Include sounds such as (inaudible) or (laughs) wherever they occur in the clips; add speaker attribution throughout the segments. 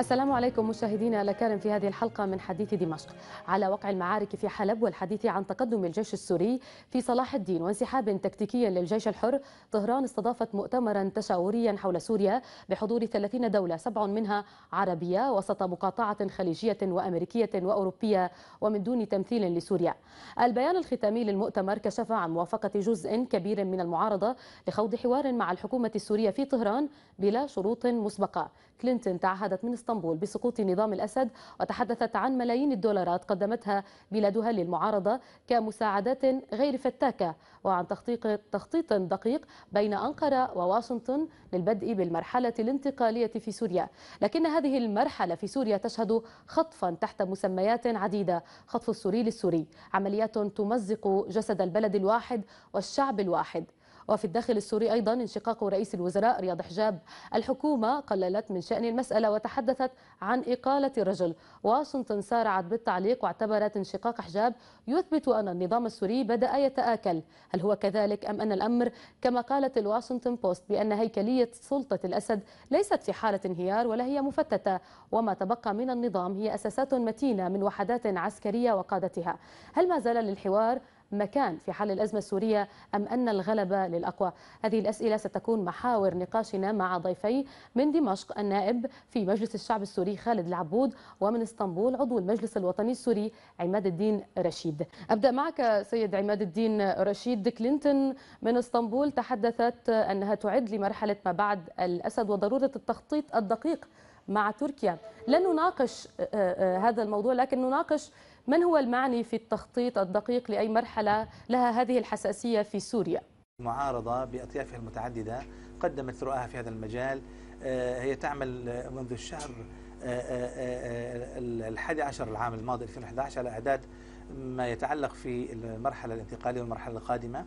Speaker 1: السلام عليكم مشاهدينا لكارم في هذه الحلقة من حديث دمشق على وقع المعارك في حلب والحديث عن تقدم الجيش السوري في صلاح الدين وانسحاب تكتيكي للجيش الحر طهران استضافت مؤتمرا تشاوريا حول سوريا بحضور 30 دولة سبع منها عربية وسط مقاطعة خليجية وأمريكية وأوروبية ومن دون تمثيل لسوريا البيان الختامي للمؤتمر كشف عن موافقة جزء كبير من المعارضة لخوض حوار مع الحكومة السورية في طهران بلا شروط مسبقة كلينتون تعهدت من اسطنبول بسقوط نظام الأسد وتحدثت عن ملايين الدولارات قدمتها بلادها للمعارضة كمساعدات غير فتاكة وعن تخطيط دقيق بين أنقرة وواشنطن للبدء بالمرحلة الانتقالية في سوريا لكن هذه المرحلة في سوريا تشهد خطفا تحت مسميات عديدة خطف السوري للسوري عمليات تمزق جسد البلد الواحد والشعب الواحد وفي الداخل السوري أيضا انشقاق رئيس الوزراء رياض حجاب الحكومة قللت من شأن المسألة وتحدثت عن إقالة الرجل واشنطن سارعت بالتعليق واعتبرت انشقاق حجاب يثبت أن النظام السوري بدأ يتآكل هل هو كذلك أم أن الأمر كما قالت الواشنطن بوست بأن هيكلية سلطة الأسد ليست في حالة انهيار ولا هي مفتتة وما تبقى من النظام هي أساسات متينة من وحدات عسكرية وقادتها هل ما زال للحوار مكان في حل الأزمة السورية أم أن الغلبة للأقوى هذه الأسئلة ستكون محاور نقاشنا مع ضيفي من دمشق النائب في مجلس الشعب السوري خالد العبود ومن اسطنبول عضو المجلس الوطني السوري عماد الدين رشيد أبدأ معك سيد عماد الدين رشيد كلينتون من اسطنبول تحدثت أنها تعد لمرحلة ما بعد الأسد وضرورة التخطيط الدقيق مع تركيا لن نناقش آه، آه، هذا الموضوع لكن نناقش من هو المعني في التخطيط الدقيق لأي مرحلة لها هذه الحساسية في سوريا؟
Speaker 2: المعارضة بأطيافها المتعددة قدمت رؤاها في هذا المجال آه، هي تعمل آه، منذ الشهر آه، الحادي عشر العام الماضي 2011 على إعداد ما يتعلق في المرحلة الانتقالية والمرحلة القادمة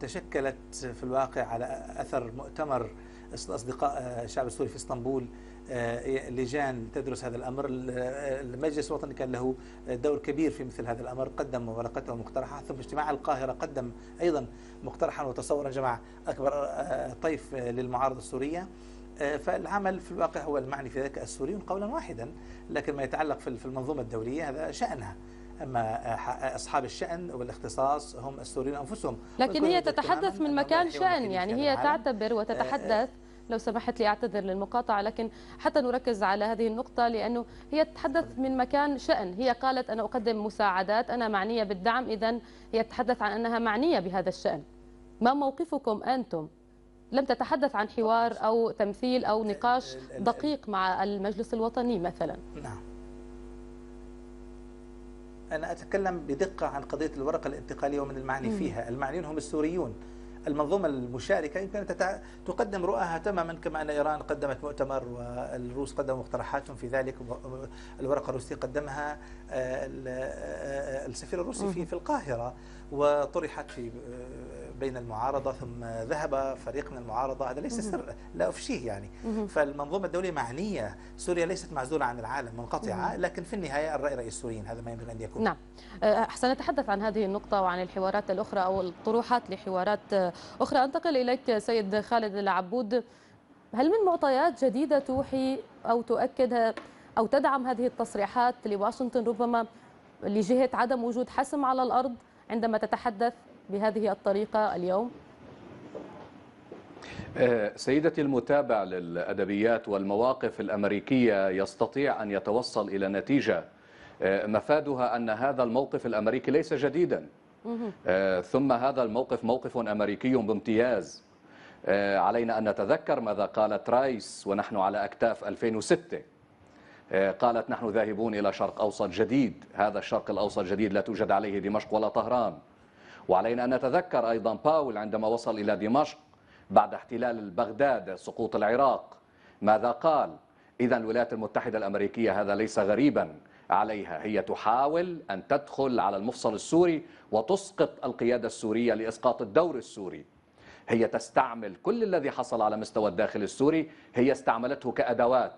Speaker 2: تشكلت في الواقع على أثر مؤتمر أصدقاء الشعب السوري في اسطنبول آه، لجان تدرس هذا الأمر المجلس الوطني كان له دور كبير في مثل هذا الأمر قدم ورقته ومقترحه ثم اجتماع القاهرة قدم أيضا مقترحا وتصورا جمع أكبر آه، طيف للمعارضة السورية آه، فالعمل في الواقع هو المعني في ذلك السوريون قولا واحدا لكن ما يتعلق في المنظومة الدولية هذا شأنها أما أصحاب الشأن والاختصاص هم السوريون أنفسهم لكن هي تتحدث من مكان شأن يعني هي تعتبر
Speaker 1: وتتحدث لو سمحت لي أعتذر للمقاطعة لكن حتى نركز على هذه النقطة لأنه هي تتحدث من مكان شأن هي قالت أنا أقدم مساعدات أنا معنية بالدعم إذا هي تتحدث عن أنها معنية بهذا الشأن ما موقفكم أنتم؟ لم تتحدث عن حوار أو تمثيل أو نقاش دقيق مع المجلس الوطني مثلا نعم
Speaker 2: أنا أتكلم بدقة عن قضية الورقة الانتقالية ومن المعني فيها المعنيين هم السوريون المنظومة المشاركة يمكن أن تقدم رؤاها تماما كما أن إيران قدمت مؤتمر والروس قدموا مقترحاتهم في ذلك الورقة الروسية قدمها آه، آه، آه، السفير الروسي في, في القاهرة وطرحت في بين المعارضة ثم ذهب فريق من المعارضة هذا ليس سر لا أفشيه يعني فالمنظومة الدولية معنية سوريا ليست معزولة عن العالم منقطعة لكن في النهاية الرأي رأي السوريين هذا ما ينبغي أن يكون نعم
Speaker 1: أه، سنتحدث عن هذه النقطة وعن الحوارات الأخرى أو الطروحات لحوارات أخرى أنتقل إليك سيد خالد العبود هل من معطيات جديدة توحي أو تؤكد أو تدعم هذه التصريحات لواشنطن ربما لجهة عدم وجود حسم على الأرض عندما تتحدث بهذه الطريقة اليوم؟
Speaker 3: آه، سيدتي المتابع للأدبيات والمواقف الأمريكية يستطيع أن يتوصل إلى نتيجة آه، مفادها أن هذا الموقف الأمريكي ليس جديدا آه، ثم هذا الموقف موقف أمريكي بامتياز علينا أن نتذكر ماذا قالت رايس ونحن على أكتاف 2006 قالت نحن ذاهبون إلى شرق أوسط جديد هذا الشرق الأوسط الجديد لا توجد عليه دمشق ولا طهران وعلينا أن نتذكر أيضا باول عندما وصل إلى دمشق بعد احتلال بغداد سقوط العراق ماذا قال إذا الولايات المتحدة الأمريكية هذا ليس غريبا عليها هي تحاول أن تدخل على المفصل السوري وتسقط القيادة السورية لإسقاط الدور السوري هي تستعمل كل الذي حصل على مستوى الداخل السوري هي استعملته كأدوات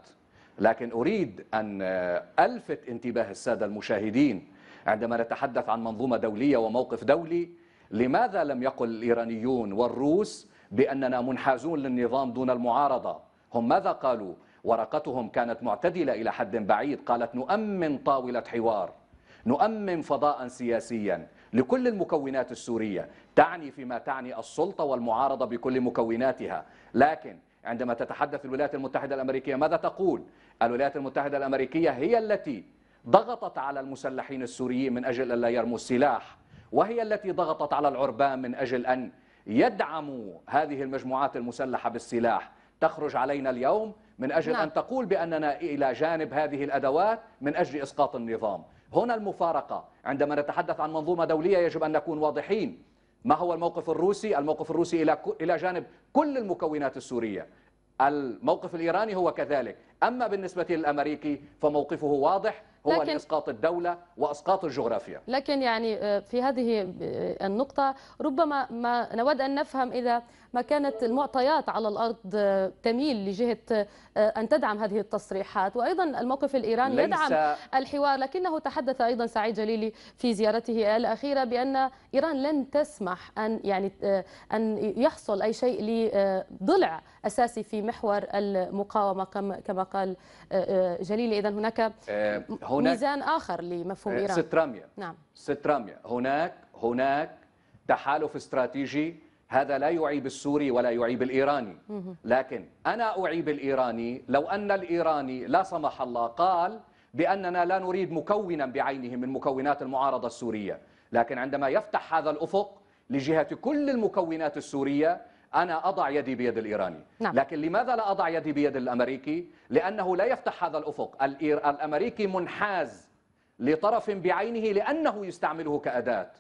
Speaker 3: لكن أريد أن ألفت انتباه السادة المشاهدين عندما نتحدث عن منظومة دولية وموقف دولي لماذا لم يقل الإيرانيون والروس بأننا منحازون للنظام دون المعارضة هم ماذا قالوا ورقتهم كانت معتدلة إلى حد بعيد قالت نؤمن طاولة حوار نؤمن فضاء سياسيا لكل المكونات السورية تعني فيما تعني السلطة والمعارضة بكل مكوناتها لكن عندما تتحدث الولايات المتحدة الأمريكية ماذا تقول؟ الولايات المتحدة الأمريكية هي التي ضغطت على المسلحين السوريين من أجل أن لا يرموا السلاح وهي التي ضغطت على العربان من أجل أن يدعموا هذه المجموعات المسلحة بالسلاح تخرج علينا اليوم من أجل نعم. أن تقول بأننا إلى جانب هذه الأدوات من أجل إسقاط النظام هنا المفارقة عندما نتحدث عن منظومة دولية يجب أن نكون واضحين ما هو الموقف الروسي؟ الموقف الروسي إلى إلى جانب كل المكونات السورية الموقف الإيراني هو كذلك أما بالنسبة للأمريكي فموقفه واضح هو لكن لإسقاط الدولة وإسقاط الجغرافيا
Speaker 1: لكن يعني آه، في هذه آه، النقطة ربما ما نود أن نفهم إذا ما كانت المعطيات على الأرض تميل لجهة آه، أن تدعم هذه التصريحات وأيضا الموقف الإيراني يدعم الحوار لكنه تحدث أيضا سعيد جليلي في زيارته الأخيرة بأن إيران لن تسمح أن يعني آه، أن يحصل أي شيء لضلع أساسي في محور المقاومة كما قال آه، جليلي إذا هناك,
Speaker 3: هناك ميزان
Speaker 1: آخر لمفهوم إيران ستراميا
Speaker 3: نعم ستراميا هناك هناك تحالف استراتيجي هذا لا يعيب السوري ولا يعيب الإيراني لكن أنا أعيب الإيراني لو أن الإيراني لا سمح الله قال بأننا لا نريد مكونا بعينه من مكونات المعارضة السورية لكن عندما يفتح هذا الأفق لجهة كل المكونات السورية أنا أضع يدي بيد الإيراني نعم. لكن لماذا لا أضع يدي بيد الأمريكي؟ لأنه لا يفتح هذا الأفق الأمريكي منحاز لطرف بعينه لأنه يستعمله كأداة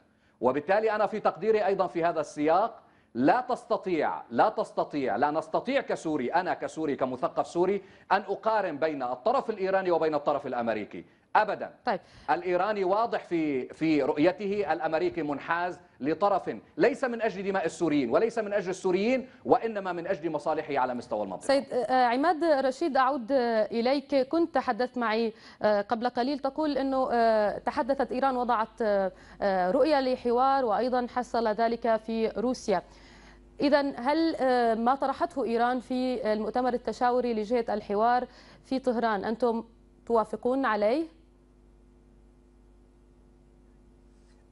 Speaker 3: وبالتالي أنا في تقديري أيضا في هذا السياق لا تستطيع لا تستطيع لا نستطيع كسوري أنا كسوري كمثقف سوري أن أقارن بين الطرف الإيراني وبين الطرف الأمريكي ابدا طيب. الايراني واضح في في رؤيته الامريكي منحاز لطرف ليس من اجل دماء السوريين وليس من اجل السوريين وانما من اجل مصالحه على مستوى المنطقه سيد
Speaker 1: آه، آه، عماد رشيد اعود آه، اليك كنت تحدثت معي قبل قليل تقول انه تحدثت ايران وضعت رؤيه لحوار وايضا حصل ذلك في روسيا إذا هل آه، ما طرحته إيران في المؤتمر التشاوري لجهة الحوار في طهران أنتم توافقون عليه؟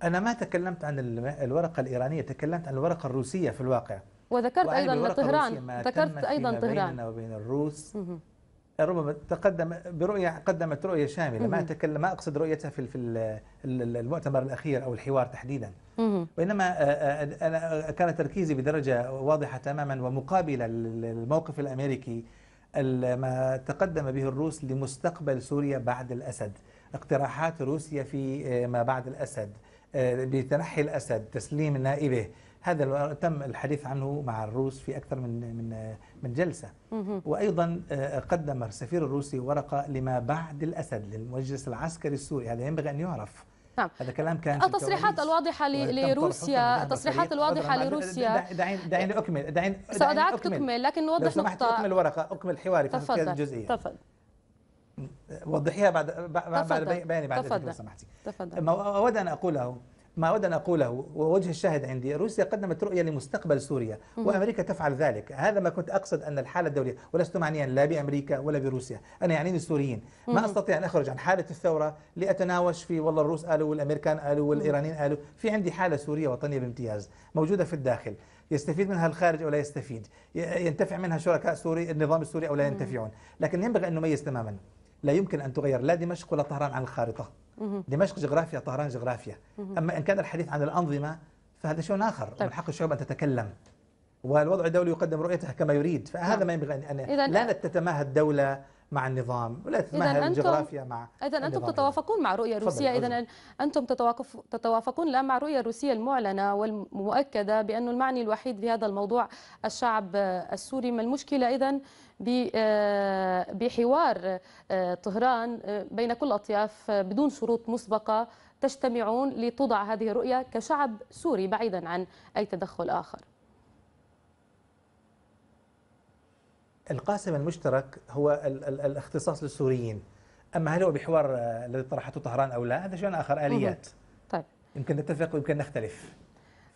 Speaker 2: أنا ما تكلمت عن الورقة الإيرانية تكلمت عن الورقة الروسية في الواقع
Speaker 1: وذكرت أيضا طهران ذكرت أيضا طهران بيننا
Speaker 2: وبين الروس ربما تقدم برؤية قدمت رؤية شاملة ما أتكلم ما أقصد رؤيتها في في المؤتمر الأخير أو الحوار تحديدا وإنما آه، آه، أنا آه، كان تركيزي بدرجة واضحة تماما ومقابلة للموقف الأمريكي ما تقدم به الروس لمستقبل سوريا بعد الأسد اقتراحات روسيا في ما بعد الأسد بتنحي الأسد تسليم نائبه هذا تم الحديث عنه مع الروس في أكثر من من من جلسة وأيضا آه، قدم السفير الروسي ورقة لما بعد الأسد للمجلس العسكري السوري هذا ينبغي أن يعرف نعم. هذا كلام كان التصريحات
Speaker 1: الواضحة لروسيا التصريحات الواضحة لروسيا
Speaker 2: دعيني دعيني أكمل دعيني سأدعك تكمل لكن نوضح نقطة أكمل الورقة أكمل حواري في هذه الجزئية تفضل وضحيها بعد بعد بياني بعد اذنك لو سمحتي ما اود ان اقوله ما أود أن أقوله ووجه الشاهد عندي روسيا قدمت رؤية لمستقبل سوريا وأمريكا تفعل ذلك هذا ما كنت أقصد أن الحالة الدولية ولست معنيا لا بأمريكا ولا بروسيا أنا يعنيني السوريين ما أستطيع أن أخرج عن حالة الثورة لأتناوش في والله الروس قالوا والأمريكان قالوا والإيرانيين قالوا في عندي حالة سورية وطنية بامتياز موجودة في الداخل يستفيد منها الخارج او لا يستفيد ينتفع منها شركاء سوري النظام السوري او لا ينتفعون لكن ينبغي ان نميز تماما لا يمكن أن تغير لا دمشق ولا طهران عن الخارطة دمشق جغرافيا طهران جغرافيا أما إن كان الحديث عن الأنظمة فهذا شيء آخر طيب. من حق الشعوب أن تتكلم والوضع الدولي يقدم رؤيته كما يريد فهذا نعم. ما ينبغي أن لا تتماهى الدولة مع النظام ولا المهل الجغرافيا مع إذا أنتم تتوافقون
Speaker 1: مع رؤية روسيا إذا أنتم تتوافقون لا مع رؤية روسية المعلنة والمؤكدة بانه المعني الوحيد بهذا الموضوع الشعب السوري ما المشكلة إذا آه، بحوار آه، طهران آه، بين كل الأطياف بدون شروط مسبقة تجتمعون لتوضع هذه الرؤية كشعب سوري بعيدا عن أي تدخل آخر
Speaker 2: القاسم المشترك هو ال ال الاختصاص للسوريين اما هل هو بحوار آه، الذي طرحته طهران او لا هذا شيء اخر اليات طيب يمكن نتفق ويمكن نختلف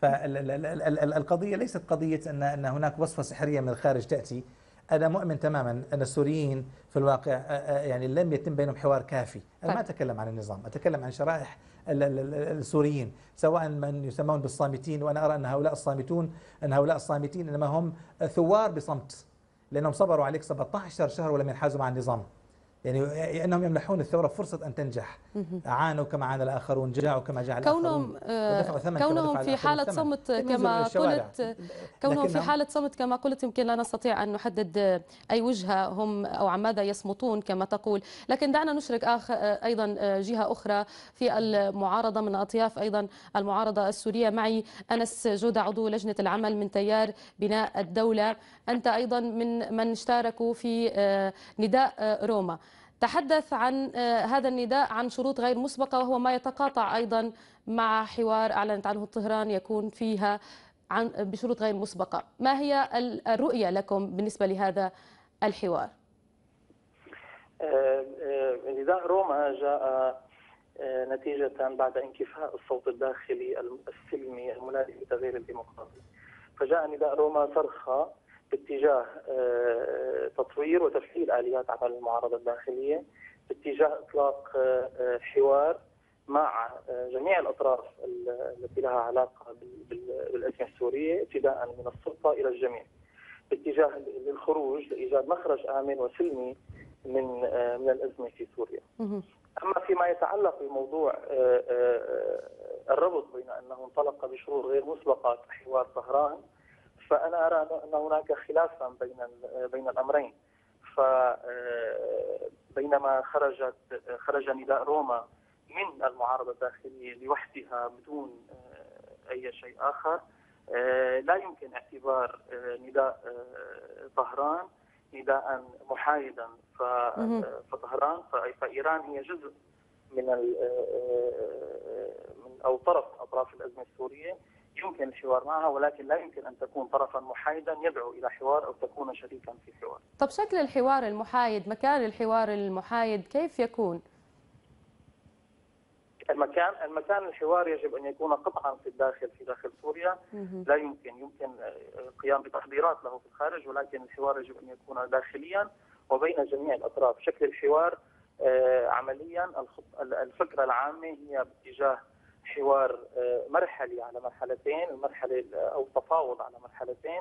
Speaker 2: فالقضيه ليست قضيه ان ان هناك وصفه سحريه من الخارج تاتي انا مؤمن تماما ان السوريين في الواقع آه، آه، يعني لم يتم بينهم حوار كافي انا ما طيب. اتكلم عن النظام اتكلم عن شرائح السوريين سواء من يسمون بالصامتين وانا ارى ان هؤلاء الصامتون ان هؤلاء الصامتين انما هم ثوار بصمت لأنهم صبروا عليك 17 شهر ولم ينحازوا مع النظام يعني انهم يمنحون الثوره فرصه ان تنجح عانوا كما عانى الاخرون جاعوا كما جاع كونهم
Speaker 1: الاخرون كونهم آه، في حاله صمت كما قلت كونهم في حاله صمت كما قلت يمكن لا نستطيع ان نحدد اي وجهه هم او عن ماذا يصمتون كما تقول لكن دعنا نشرك آه، ايضا آه، جهه اخرى في المعارضه من اطياف ايضا المعارضه السوريه معي انس جوده عضو لجنه العمل من تيار بناء الدوله انت ايضا من من اشتركوا في نداء روما تحدث عن آه، هذا النداء عن شروط غير مسبقة وهو ما يتقاطع أيضا مع حوار أعلنت عنه طهران يكون فيها عن بشروط غير مسبقة ما هي الرؤية لكم بالنسبة لهذا الحوار
Speaker 4: آه، آه، نداء روما جاء نتيجة بعد انكفاء الصوت الداخلي السلمي المنادي بتغيير الديمقراطي فجاء نداء روما صرخة باتجاه آه، تطوير وتفعيل اليات عمل المعارضه الداخليه باتجاه اطلاق آه، حوار مع آه، جميع الاطراف التي لها علاقه بالازمه السوريه ابتداء من السلطه الى الجميع باتجاه للخروج لايجاد مخرج امن وسلمي من من الازمه في سوريا. اما فيما يتعلق بموضوع الربط بين انه انطلق بشروط غير مسبقه كحوار طهران فانا ارى ان هناك خلافا بين بين الامرين ف آه، بينما خرجت خرج نداء روما من المعارضه الداخليه لوحدها بدون آه، اي شيء اخر آه، لا يمكن اعتبار نداء طهران نداء محايدا فطهران فايران هي جزء من من او طرف اطراف الازمه السوريه يمكن الحوار معها ولكن لا يمكن أن تكون طرفا محايدا يدعو إلى حوار أو تكون شريكا في حوار
Speaker 1: طب شكل الحوار المحايد مكان الحوار المحايد كيف يكون؟
Speaker 4: المكان المكان الحوار يجب ان يكون قطعا في الداخل في داخل سوريا لا يمكن يمكن القيام آه، بتحضيرات له في الخارج ولكن الحوار يجب ان يكون داخليا وبين جميع الاطراف شكل الحوار آه، عمليا الفكره العامه هي باتجاه حوار آه، مرحلي على مرحلتين المرحلة أو تفاوض على مرحلتين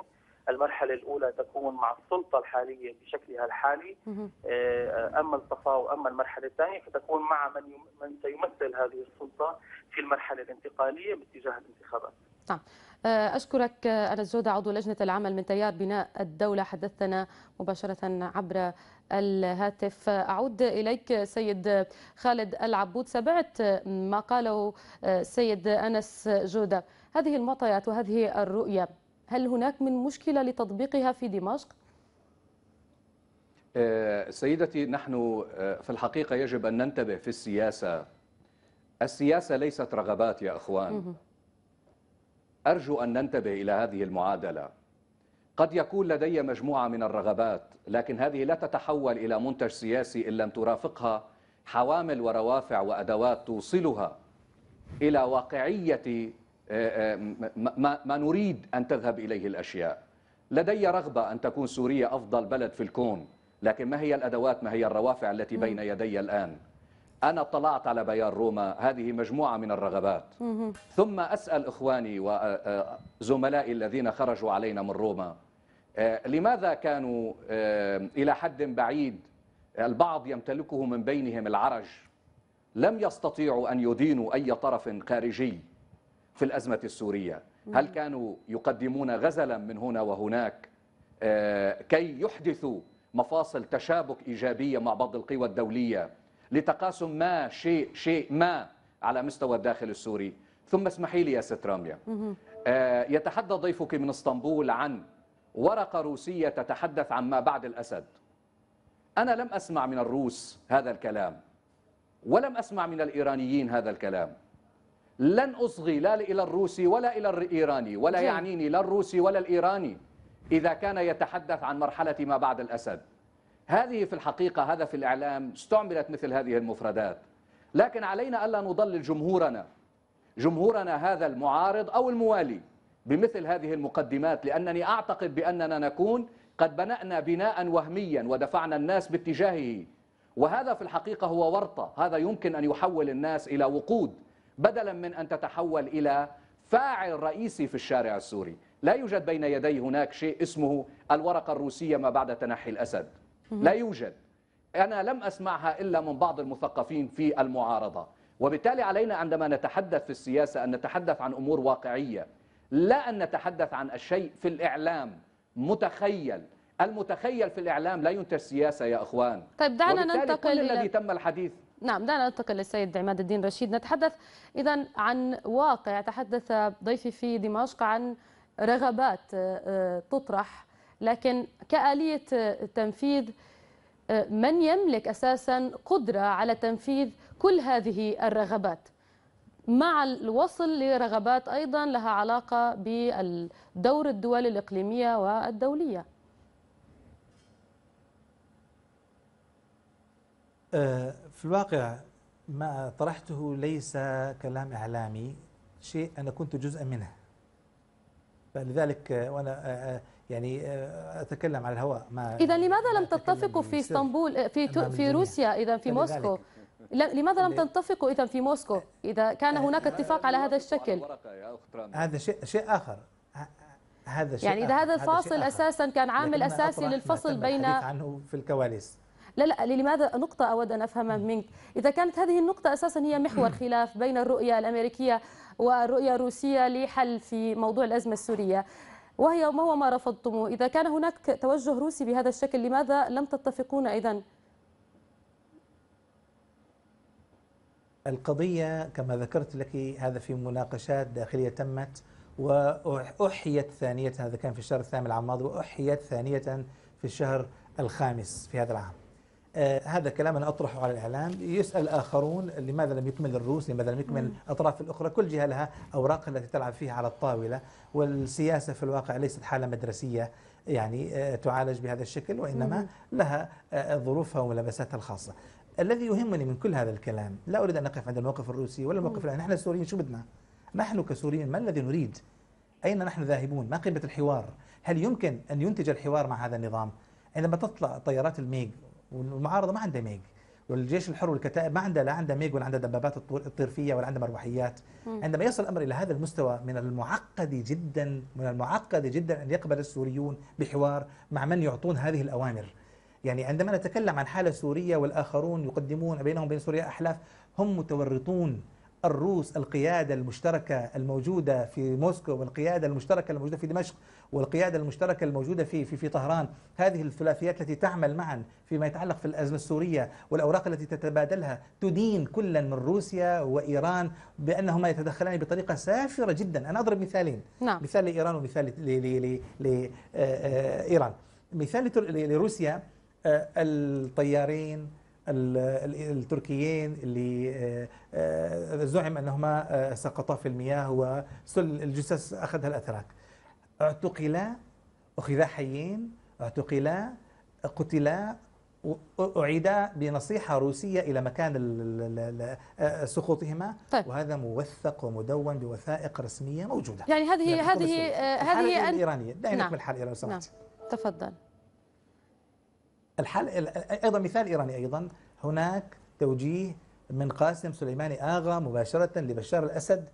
Speaker 4: المرحلة الأولى تكون مع السلطة الحالية بشكلها الحالي آه، آه، أما التفاوض أما المرحلة الثانية فتكون مع من من سيمثل هذه السلطة في المرحلة الانتقالية باتجاه الانتخابات
Speaker 1: نعم آه، أشكرك آه، أنس جودة عضو لجنة العمل من تيار بناء الدولة حدثتنا مباشرة عبر الهاتف أعود إليك سيد خالد العبود سمعت آه، ما قاله سيد أنس جودة هذه المعطيات وهذه الرؤية هل هناك من مشكلة لتطبيقها في دمشق؟
Speaker 3: سيدتي نحن في الحقيقة يجب أن ننتبه في السياسة السياسة ليست رغبات يا أخوان أرجو أن ننتبه إلى هذه المعادلة قد يكون لدي مجموعة من الرغبات لكن هذه لا تتحول إلى منتج سياسي إن لم ترافقها حوامل وروافع وأدوات توصلها إلى واقعية آه، آه، ما نريد أن تذهب إليه الأشياء لدي رغبة أن تكون سوريا أفضل بلد في الكون لكن ما هي الأدوات ما هي الروافع التي بين يدي الآن؟ أنا طلعت على بيار روما هذه مجموعة من الرغبات ثم أسأل إخواني وزملائي آه، آه، الذين خرجوا علينا من روما آه، لماذا كانوا إلى حد بعيد البعض يمتلكه من بينهم العرج لم يستطيعوا أن يدينوا أي طرف خارجي في الأزمة السورية هل كانوا يقدمون غزلا من هنا وهناك كي يحدثوا مفاصل تشابك إيجابية مع بعض القوى الدولية لتقاسم ما شيء شيء ما على مستوى الداخل السوري ثم اسمحي لي يا ست راميا آه، يتحدى ضيفك من اسطنبول عن ورقة روسية تتحدث عن ما بعد الأسد أنا لم أسمع من الروس هذا الكلام ولم أسمع من الإيرانيين هذا الكلام لن أصغي لا إلى الروسي ولا إلى الإيراني ولا يعنيني لا الروسي ولا الإيراني إذا كان يتحدث عن مرحلة ما بعد الأسد هذه في الحقيقة هذا في الإعلام استعملت مثل هذه المفردات لكن علينا ألا نضلل جمهورنا جمهورنا هذا المعارض أو الموالي بمثل هذه المقدمات لأنني أعتقد بأننا نكون قد بنأنا بناء وهميا ودفعنا الناس باتجاهه وهذا في الحقيقة هو ورطة هذا يمكن أن يحول الناس إلى وقود بدلا من أن تتحول إلى فاعل رئيسي في الشارع السوري لا يوجد بين يدي هناك شيء اسمه الورقة الروسية ما بعد تنحي الأسد لا يوجد أنا لم أسمعها إلا من بعض المثقفين في المعارضة وبالتالي علينا عندما نتحدث في السياسة أن نتحدث عن أمور واقعية لا أن نتحدث عن الشيء في الإعلام متخيل المتخيل في الإعلام لا ينتج سياسة يا أخوان
Speaker 1: طيب دعنا ننتقل كل الذي تم الحديث نعم دعنا ننتقل للسيد عماد الدين رشيد نتحدث إذا عن واقع تحدث ضيفي في دمشق عن رغبات آه، آه، تطرح لكن كآلية آه، تنفيذ آه، من يملك أساسا قدرة على تنفيذ كل هذه الرغبات مع الوصل لرغبات أيضا لها علاقة بالدور الدول الإقليمية والدولية
Speaker 2: آه، في الواقع ما طرحته ليس كلام إعلامي شيء أنا كنت جزءا منه فلذلك وأنا يعني آه، اتكلم على الهواء ما اذا
Speaker 1: لماذا لم تتفقوا في اسطنبول آه، في في روسيا اذا في موسكو لماذا لم تتفقوا اذا في موسكو اذا كان هناك اتفاق على هذا الشكل
Speaker 2: هذا شيء شيء اخر هذا شيء يعني اذا هذا الفاصل اساسا كان عامل اساسي للفصل بين عنه في الكواليس
Speaker 1: لا لا لماذا نقطة أود أن أفهم منك إذا كانت هذه النقطة أساسا هي محور خلاف بين الرؤية الأمريكية والرؤية الروسية لحل في موضوع الأزمة السورية وهي هو ما رفضتموه إذا كان هناك توجه روسي بهذا الشكل لماذا لم تتفقون إذن؟
Speaker 2: القضية كما ذكرت لك هذا في مناقشات داخلية تمت وأحيت ثانية هذا كان في الشهر الثامن العام الماضي وأحيت ثانية في الشهر الخامس في هذا العام آه، هذا كلام أنا أطرحه على الإعلام يسأل آخرون لماذا لم يكمل الروس لماذا لم يكمل الأطراف الأخرى كل جهة لها أوراقها التي تلعب فيها على الطاولة والسياسة في الواقع ليست حالة مدرسية يعني آه، تعالج بهذا الشكل وإنما لها آه، ظروفها وملابساتها الخاصة الذي يهمني من كل هذا الكلام لا أريد أن أقف عند الموقف الروسي ولا الموقف الآن نحن السوريين شو بدنا نحن كسوريين ما الذي نريد أين نحن ذاهبون ما قيمة الحوار هل يمكن أن ينتج الحوار مع هذا النظام عندما تطلع طيارات الميغ والمعارضه ما عندها ميج والجيش الحر والكتائب ما عنده لا عنده ميج ولا عنده دبابات الطير فيها ولا عنده مروحيات عندما يصل الامر الى هذا المستوى من المعقد جدا من المعقد جدا ان يقبل السوريون بحوار مع من يعطون هذه الاوامر يعني عندما نتكلم عن حاله سوريه والاخرون يقدمون بينهم وبين سوريا احلاف هم متورطون الروس القيادة المشتركة الموجودة في موسكو والقيادة المشتركة الموجودة في دمشق والقيادة المشتركة الموجودة في في في طهران هذه الثلاثيات التي تعمل معا فيما يتعلق في الأزمة السورية والأوراق التي تتبادلها تدين كلا من روسيا وإيران بأنهما يتدخلان بطريقة سافرة جدا أنا أضرب مثالين نعم. مثال لإيران ومثال لإيران آه، آه، مثال لروسيا آه، الطيارين التركيين اللي آه، آه، زعم انهما آه، سقطا في المياه وسل الجثث اخذها الاتراك اعتقلا اخذا حيين اعتقلا قتلا أعيدا بنصيحة روسية إلى مكان سقوطهما طيب. وهذا موثق ومدون بوثائق رسمية موجودة يعني هذه يعني هذه هذه الإيرانية دائما نعم. الحال إيران نعم. تفضل الحل ايضا مثال ايراني ايضا هناك توجيه من قاسم سليماني اغا مباشره لبشار الاسد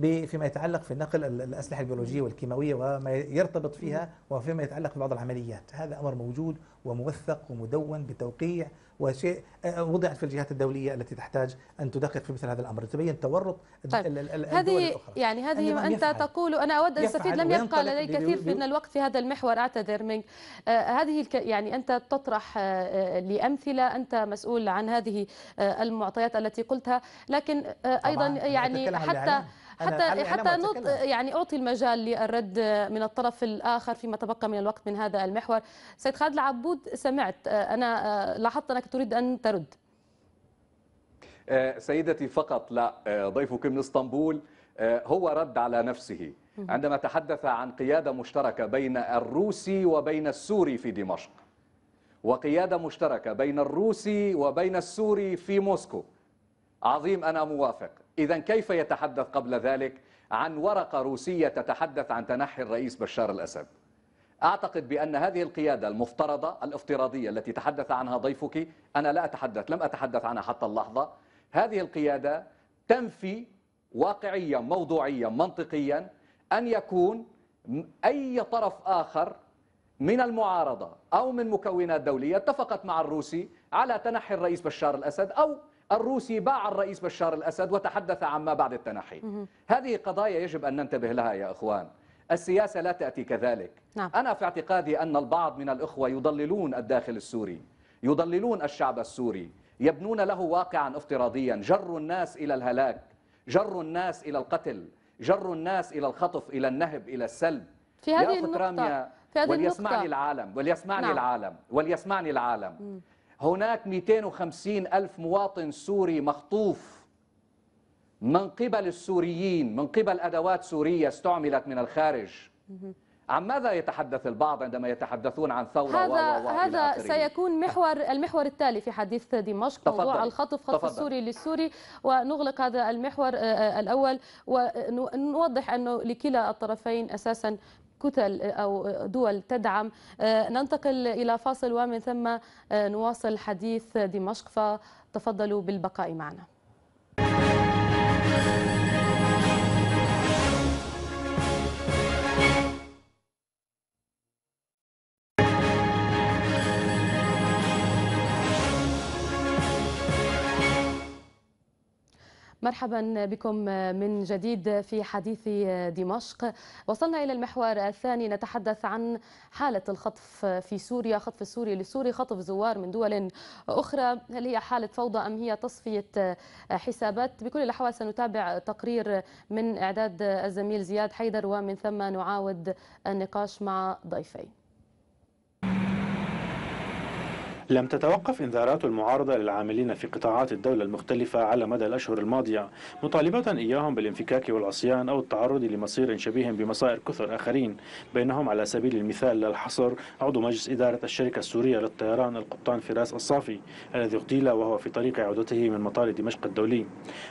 Speaker 2: فيما يتعلق في نقل الأسلحة البيولوجية والكيماوية وما يرتبط فيها وفيما يتعلق ببعض العمليات هذا أمر موجود وموثق ومدون بتوقيع وشيء آه، آه، وضعت في الجهات الدولية التي تحتاج أن تدقق في مثل هذا الأمر تبين تورط طيب. الدول الأخرى.
Speaker 1: يعني هذه أنت يفعل. تقول أنا أود أن أستفيد لم يبقى لدي كثير من الوقت في هذا المحور أعتذر منك آه, آه، هذه الك... يعني أنت تطرح آه لأمثلة أنت مسؤول عن هذه آه المعطيات التي قلتها لكن آه أيضا يعني حتى حتى أنا حتى نط يعني اعطي المجال للرد من الطرف الاخر فيما تبقى من الوقت من هذا المحور سيد خالد العبود سمعت آه، انا آه، لاحظت انك تريد ان ترد
Speaker 3: آه، سيدتي فقط لا ضيفك من اسطنبول هو رد على نفسه عندما تحدث عن قيادة مشتركة بين الروسي وبين السوري في دمشق وقيادة مشتركة بين الروسي وبين السوري في موسكو عظيم أنا موافق إذا كيف يتحدث قبل ذلك عن ورقة روسية تتحدث عن تنحي الرئيس بشار الأسد أعتقد بأن هذه القيادة المفترضة الافتراضية التي تحدث عنها ضيفك أنا لا أتحدث لم أتحدث عنها حتى اللحظة هذه القيادة تنفي واقعيا موضوعيا منطقيا أن يكون أي طرف آخر من المعارضة أو من مكونات دولية اتفقت مع الروسي على تنحي الرئيس بشار الأسد أو الروسي باع الرئيس بشار الأسد وتحدث عما بعد التنحي هذه قضايا يجب أن ننتبه لها يا أخوان السياسة لا تأتي كذلك نعم. أنا في اعتقادي أن البعض من الإخوة يضللون الداخل السوري يضللون الشعب السوري يبنون له واقعا افتراضيا جر الناس إلى الهلاك جر الناس إلى القتل جر الناس إلى الخطف إلى النهب إلى السلب في هذه النقطة في هذه وليسمعني النقطة. العالم وليسمعني نعم. العالم وليسمعني العالم م. هناك 250 ألف مواطن سوري مخطوف من قبل السوريين من قبل أدوات سورية استعملت من الخارج عن ماذا يتحدث البعض عندما يتحدثون عن ثورة هذا و و هذا سيكون
Speaker 1: محور المحور التالي في حديث دمشق تفضل. موضوع الخطف خطف تفضل. السوري للسوري ونغلق هذا المحور آه، آه، الأول ونوضح أنه لكلا الطرفين أساسا كتل أو دول تدعم آه، ننتقل إلى فاصل ومن ثم آه، نواصل حديث دمشق فتفضلوا بالبقاء معنا مرحبا بكم من جديد في حديث دمشق وصلنا إلى المحور الثاني نتحدث عن حالة الخطف في سوريا خطف السوري لسوري خطف زوار من دول أخرى هل هي حالة فوضى أم هي تصفية حسابات بكل الأحوال سنتابع تقرير من إعداد الزميل زياد حيدر ومن ثم نعاود النقاش مع ضيفي
Speaker 5: لم تتوقف إنذارات المعارضة للعاملين في قطاعات الدولة المختلفة على مدى الأشهر الماضية مطالبة إياهم بالانفكاك والعصيان أو التعرض لمصير شبيه بمصائر كثر آخرين بينهم على سبيل المثال الحصر عضو مجلس إدارة الشركة السورية للطيران القبطان فراس الصافي الذي اغتيل وهو في طريق عودته من مطار دمشق الدولي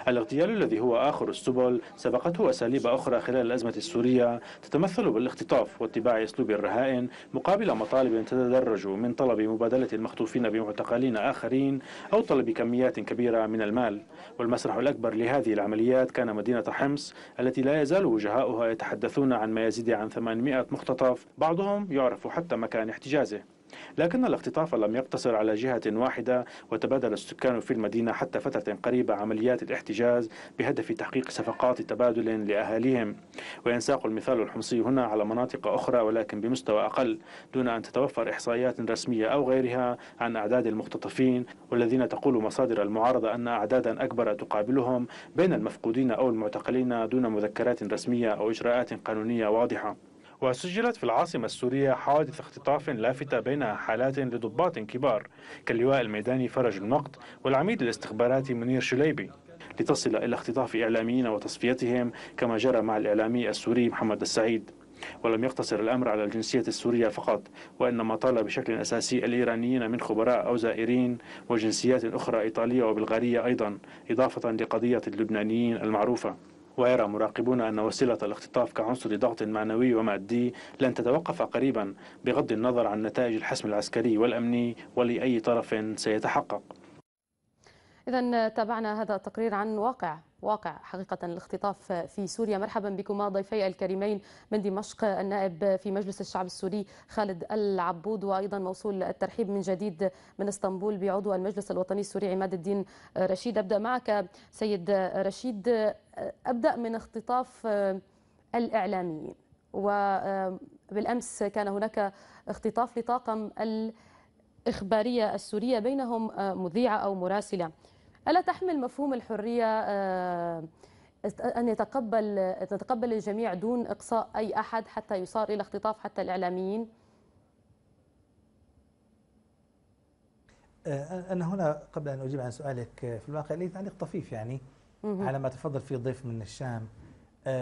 Speaker 5: الاغتيال الذي هو آخر السبل سبقته أساليب أخرى خلال الأزمة السورية تتمثل بالاختطاف واتباع أسلوب الرهائن مقابل مطالب تتدرج من طلب مبادلة المخطوط الموصوفين بمعتقلين آخرين أو طلب كميات كبيرة من المال والمسرح الأكبر لهذه العمليات كان مدينة حمص التي لا يزال وجهاؤها يتحدثون عن ما يزيد عن 800 مختطف بعضهم يعرف حتى مكان احتجازه لكن الاختطاف لم يقتصر على جهة واحدة وتبادل السكان في المدينة حتى فترة قريبة عمليات الاحتجاز بهدف تحقيق صفقات تبادل لأهاليهم وينساق المثال الحمصي هنا على مناطق أخرى ولكن بمستوى أقل دون أن تتوفر إحصائيات رسمية أو غيرها عن أعداد المختطفين والذين تقول مصادر المعارضة أن أعدادا أكبر تقابلهم بين المفقودين أو المعتقلين دون مذكرات رسمية أو إجراءات قانونية واضحة وسجلت في العاصمة السورية حوادث اختطاف لافتة بينها حالات لضباط كبار كاللواء الميداني فرج النقط والعميد الاستخباراتي منير شليبي لتصل إلى اختطاف إعلاميين وتصفيتهم كما جرى مع الإعلامي السوري محمد السعيد ولم يقتصر الأمر على الجنسية السورية فقط وإنما طال بشكل أساسي الإيرانيين من خبراء أو زائرين وجنسيات أخرى إيطالية وبلغارية أيضا إضافة لقضية اللبنانيين المعروفة ويرى مراقبون أن وسيلة الاختطاف كعنصر ضغط معنوي ومادي لن تتوقف قريبا بغض النظر عن نتائج الحسم العسكري والأمني ولأي طرف سيتحقق
Speaker 1: إذا تابعنا هذا التقرير عن واقع واقع حقيقة الاختطاف في سوريا مرحبا بكما ضيفي الكريمين من دمشق النائب في مجلس الشعب السوري خالد العبود وأيضا موصول الترحيب من جديد من اسطنبول بعضو المجلس الوطني السوري عماد الدين رشيد أبدأ معك سيد رشيد أبدأ من اختطاف الإعلاميين وبالأمس كان هناك اختطاف لطاقم الإخبارية السورية بينهم مذيعة أو مراسلة ألا تحمل مفهوم الحرية آه، أن يتقبل تتقبل الجميع دون إقصاء أي أحد حتى يصار إلى اختطاف حتى الإعلاميين؟
Speaker 2: آه، أنا هنا قبل أن أجيب عن سؤالك آه، في الواقع لي تعليق طفيف يعني على ما تفضل فيه الضيف من الشام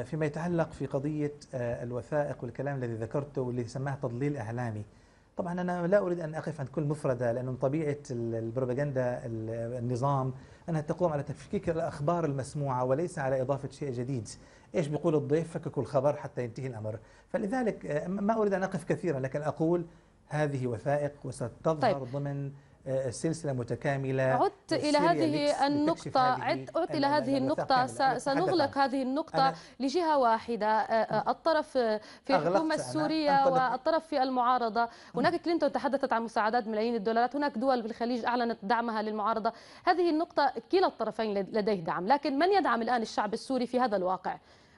Speaker 2: فيما يتعلق في قضية الوثائق والكلام الذي ذكرته والذي سماه تضليل إعلامي طبعا أنا لا أريد أن أقف عند كل مفردة لأنه من طبيعة البروباغندا النظام أنها تقوم على تفكيك الأخبار المسموعة وليس على إضافة شيء جديد إيش بيقول الضيف فككوا الخبر حتى ينتهي الأمر فلذلك ما أريد أن أقف كثيرا لكن أقول هذه وثائق وستظهر طيب. ضمن آه، سلسلة متكاملة عدت إلى هذه
Speaker 1: النقطة عدت عد إلى هذه النقطة سنغلق هذه النقطة لجهة واحدة آه، آه، الطرف في الحكومة السورية والطرف في المعارضة هناك كلينتون تحدثت عن مساعدات ملايين الدولارات هناك دول بالخليج أعلنت دعمها للمعارضة هذه النقطة كلا الطرفين لديه دعم لكن من يدعم الآن الشعب السوري في هذا الواقع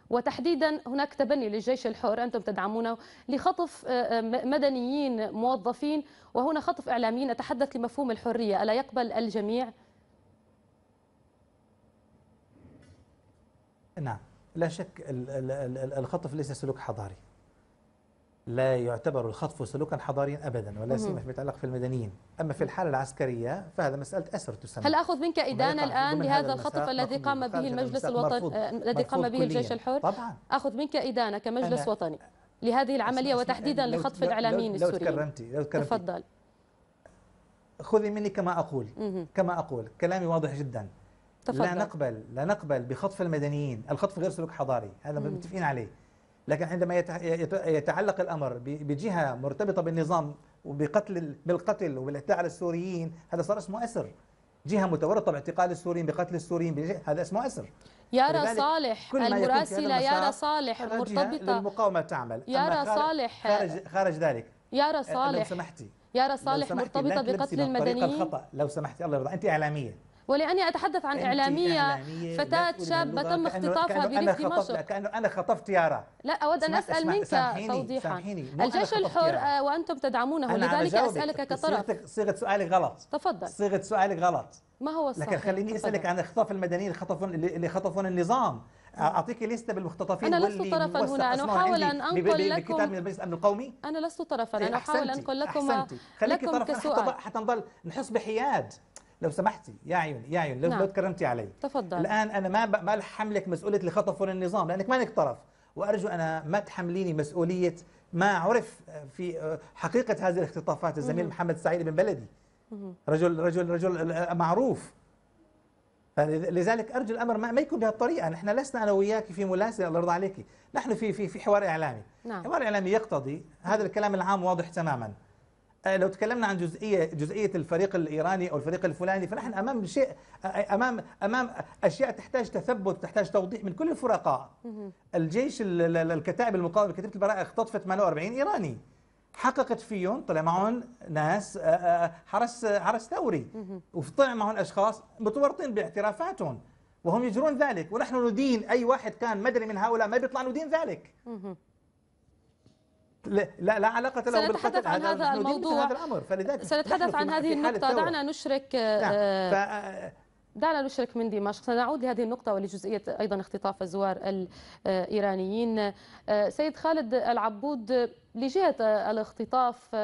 Speaker 1: وتحديدا هناك تبني للجيش الحر أنتم تدعمونه لخطف آه، آه، مدنيين موظفين وهنا خطف إعلاميين أتحدث لمفهوم الحرية ألا يقبل الجميع؟
Speaker 2: نعم لا شك الخطف ليس سلوك حضاري لا يعتبر الخطف سلوكا حضاريا ابدا ولا سيما فيما يتعلق في المدنيين، اما في الحالة العسكرية فهذا مسألة اسر تسمى هل اخذ
Speaker 1: منك ادانة الان لهذا الخطف آه، الذي قام به المجلس الوطني الذي قام به الجيش الحر؟ طبعا اخذ منك ادانة كمجلس وطني لهذه العملية وتحديدا لخطف الاعلاميين السوريين لو تكرمتي
Speaker 2: لو تكرمتي تفضل خذي مني كما اقول كما اقول كلامي واضح جدا تفضل. لا نقبل لا نقبل بخطف المدنيين، الخطف غير سلوك حضاري، هذا متفقين عليه لكن عندما يتعلق الأمر بجهة مرتبطة بالنظام وبقتل بالقتل وبالاعتداء على السوريين هذا صار اسمه أسر جهة متورطة باعتقال السوريين بقتل السوريين هذا اسمه أسر
Speaker 1: يارا صالح المراسلة يارا صالح مرتبطة
Speaker 2: المقاومة تعمل يارا صالح خارج, خارج ذلك
Speaker 1: يارا صالح لو سمحتي يارا صالح مرتبطة بقتل المدنيين
Speaker 2: لو سمحتي الله يرضى أنت إعلامية
Speaker 1: ولاني اتحدث عن اعلاميه, فتاه شابه تم اختطافها بريف دمشق
Speaker 2: كانه انا خطفت يارا
Speaker 1: لا اود ان اسال أسمع منك سامحيني توضيحا سامحيني الجيش الحر وانتم تدعمونه لذلك اسالك كطرف
Speaker 2: صيغه سؤالك غلط تفضل صيغه سؤالك غلط
Speaker 1: ما هو الصحيح لكن خليني
Speaker 2: اسالك عن اخطاف المدنيين اللي خطفون اللي خطفون النظام اعطيك لسته بالمختطفين انا لست طرفا هنا انا احاول ان انقل لكم من المجلس الامن القومي
Speaker 1: انا لست طرفا انا احاول انقل لكم أحسنتي. لكم كسؤال
Speaker 2: حتى نضل نحس بحياد لو سمحتي يا عيون يا عيون لو, نعم. لو تكرمتي علي
Speaker 1: تفضل الان
Speaker 2: انا ما ما حملك مسؤوليه اللي خطفوا للنظام لانك مانك طرف وارجو انا ما تحمليني مسؤوليه ما عرف في حقيقه هذه الاختطافات الزميل محمد سعيد بن بلدي رجل رجل رجل معروف لذلك ارجو الامر ما, ما يكون بهالطريقه نحن لسنا انا وياك في ملاسه الله يرضى عليك نحن في في في حوار اعلامي نعم. حوار اعلامي يقتضي هذا الكلام العام واضح تماما آه، لو تكلمنا عن جزئية جزئية الفريق الإيراني أو الفريق الفلاني فنحن أمام شيء آه، أمام أمام أشياء تحتاج تثبت تحتاج توضيح من كل الفرقاء الجيش الكتائب المقاومة كتيبة البراءة اختطفت 48 إيراني حققت فيهم طلع معهم ناس آه، حرس حرس ثوري وطلع معهم أشخاص متورطين باعترافاتهم وهم يجرون ذلك ونحن ندين أي واحد كان مدري من هؤلاء ما بيطلع
Speaker 1: ندين ذلك
Speaker 2: لا لا علاقة له بالقتل عن هذا الموضوع هذا الأمر فلذلك سنتحدث عن هذه النقطة دعنا
Speaker 1: نشرك نعم. آه، آه، دعنا نشرك من دمشق سنعود لهذه النقطة ولجزئية أيضا اختطاف الزوار الإيرانيين آه، سيد خالد العبود لجهة الاختطاف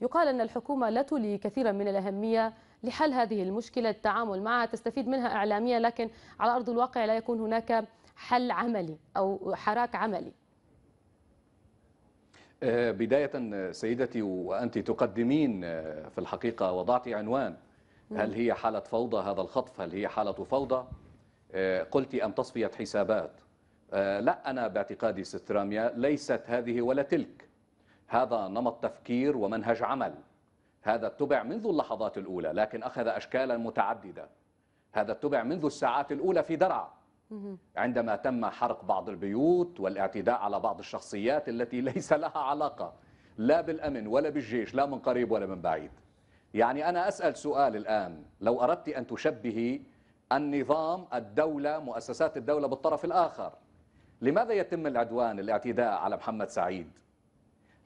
Speaker 1: يقال أن الحكومة لا تولي كثيرا من الأهمية لحل هذه المشكلة التعامل معها تستفيد منها إعلاميا لكن على أرض الواقع لا يكون هناك حل عملي أو حراك عملي
Speaker 3: آه، بداية آه، سيدتي وأنت تقدمين آه، في الحقيقة وضعت عنوان هل هي حالة فوضى هذا الخطف هل هي حالة فوضى قلت أم تصفية حسابات لا أنا باعتقادي ست راميا ليست هذه ولا تلك هذا نمط تفكير ومنهج عمل هذا اتبع منذ اللحظات الأولى لكن أخذ أشكالا متعددة هذا اتبع منذ الساعات الأولى في درعا عندما تم حرق بعض البيوت والاعتداء على بعض الشخصيات التي (laughs) ليس لها علاقة لا بالأمن ولا بالجيش لا من قريب ولا من بعيد يعني أنا أسأل سؤال الآن لو أردت أن تشبهي النظام الدولة مؤسسات الدولة بالطرف الآخر لماذا يتم العدوان الاعتداء على محمد سعيد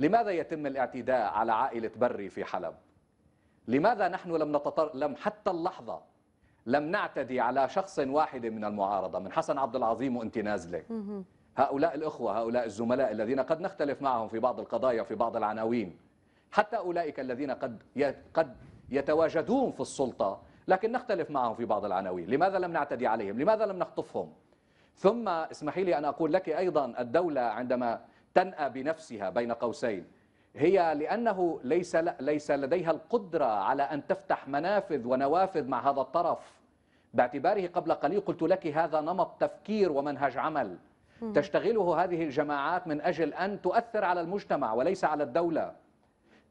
Speaker 3: لماذا يتم الاعتداء على عائلة بري في حلب لماذا نحن لم, نتطر... لم حتى اللحظة لم نعتدي على شخص واحد من المعارضة من حسن عبد العظيم وانت نازلة هؤلاء الإخوة هؤلاء الزملاء الذين قد نختلف معهم في بعض القضايا في بعض العناوين حتى أولئك الذين قد قد يتواجدون في السلطة لكن نختلف معهم في بعض العناوين لماذا لم نعتدي عليهم لماذا لم نخطفهم ثم اسمحي لي أن أقول لك أيضا الدولة عندما تنأى بنفسها بين قوسين هي لأنه ليس ليس لديها القدرة على أن تفتح منافذ ونوافذ مع هذا الطرف باعتباره قبل قليل قلت لك هذا نمط تفكير ومنهج عمل تشتغله هذه الجماعات من أجل أن تؤثر على المجتمع وليس على الدولة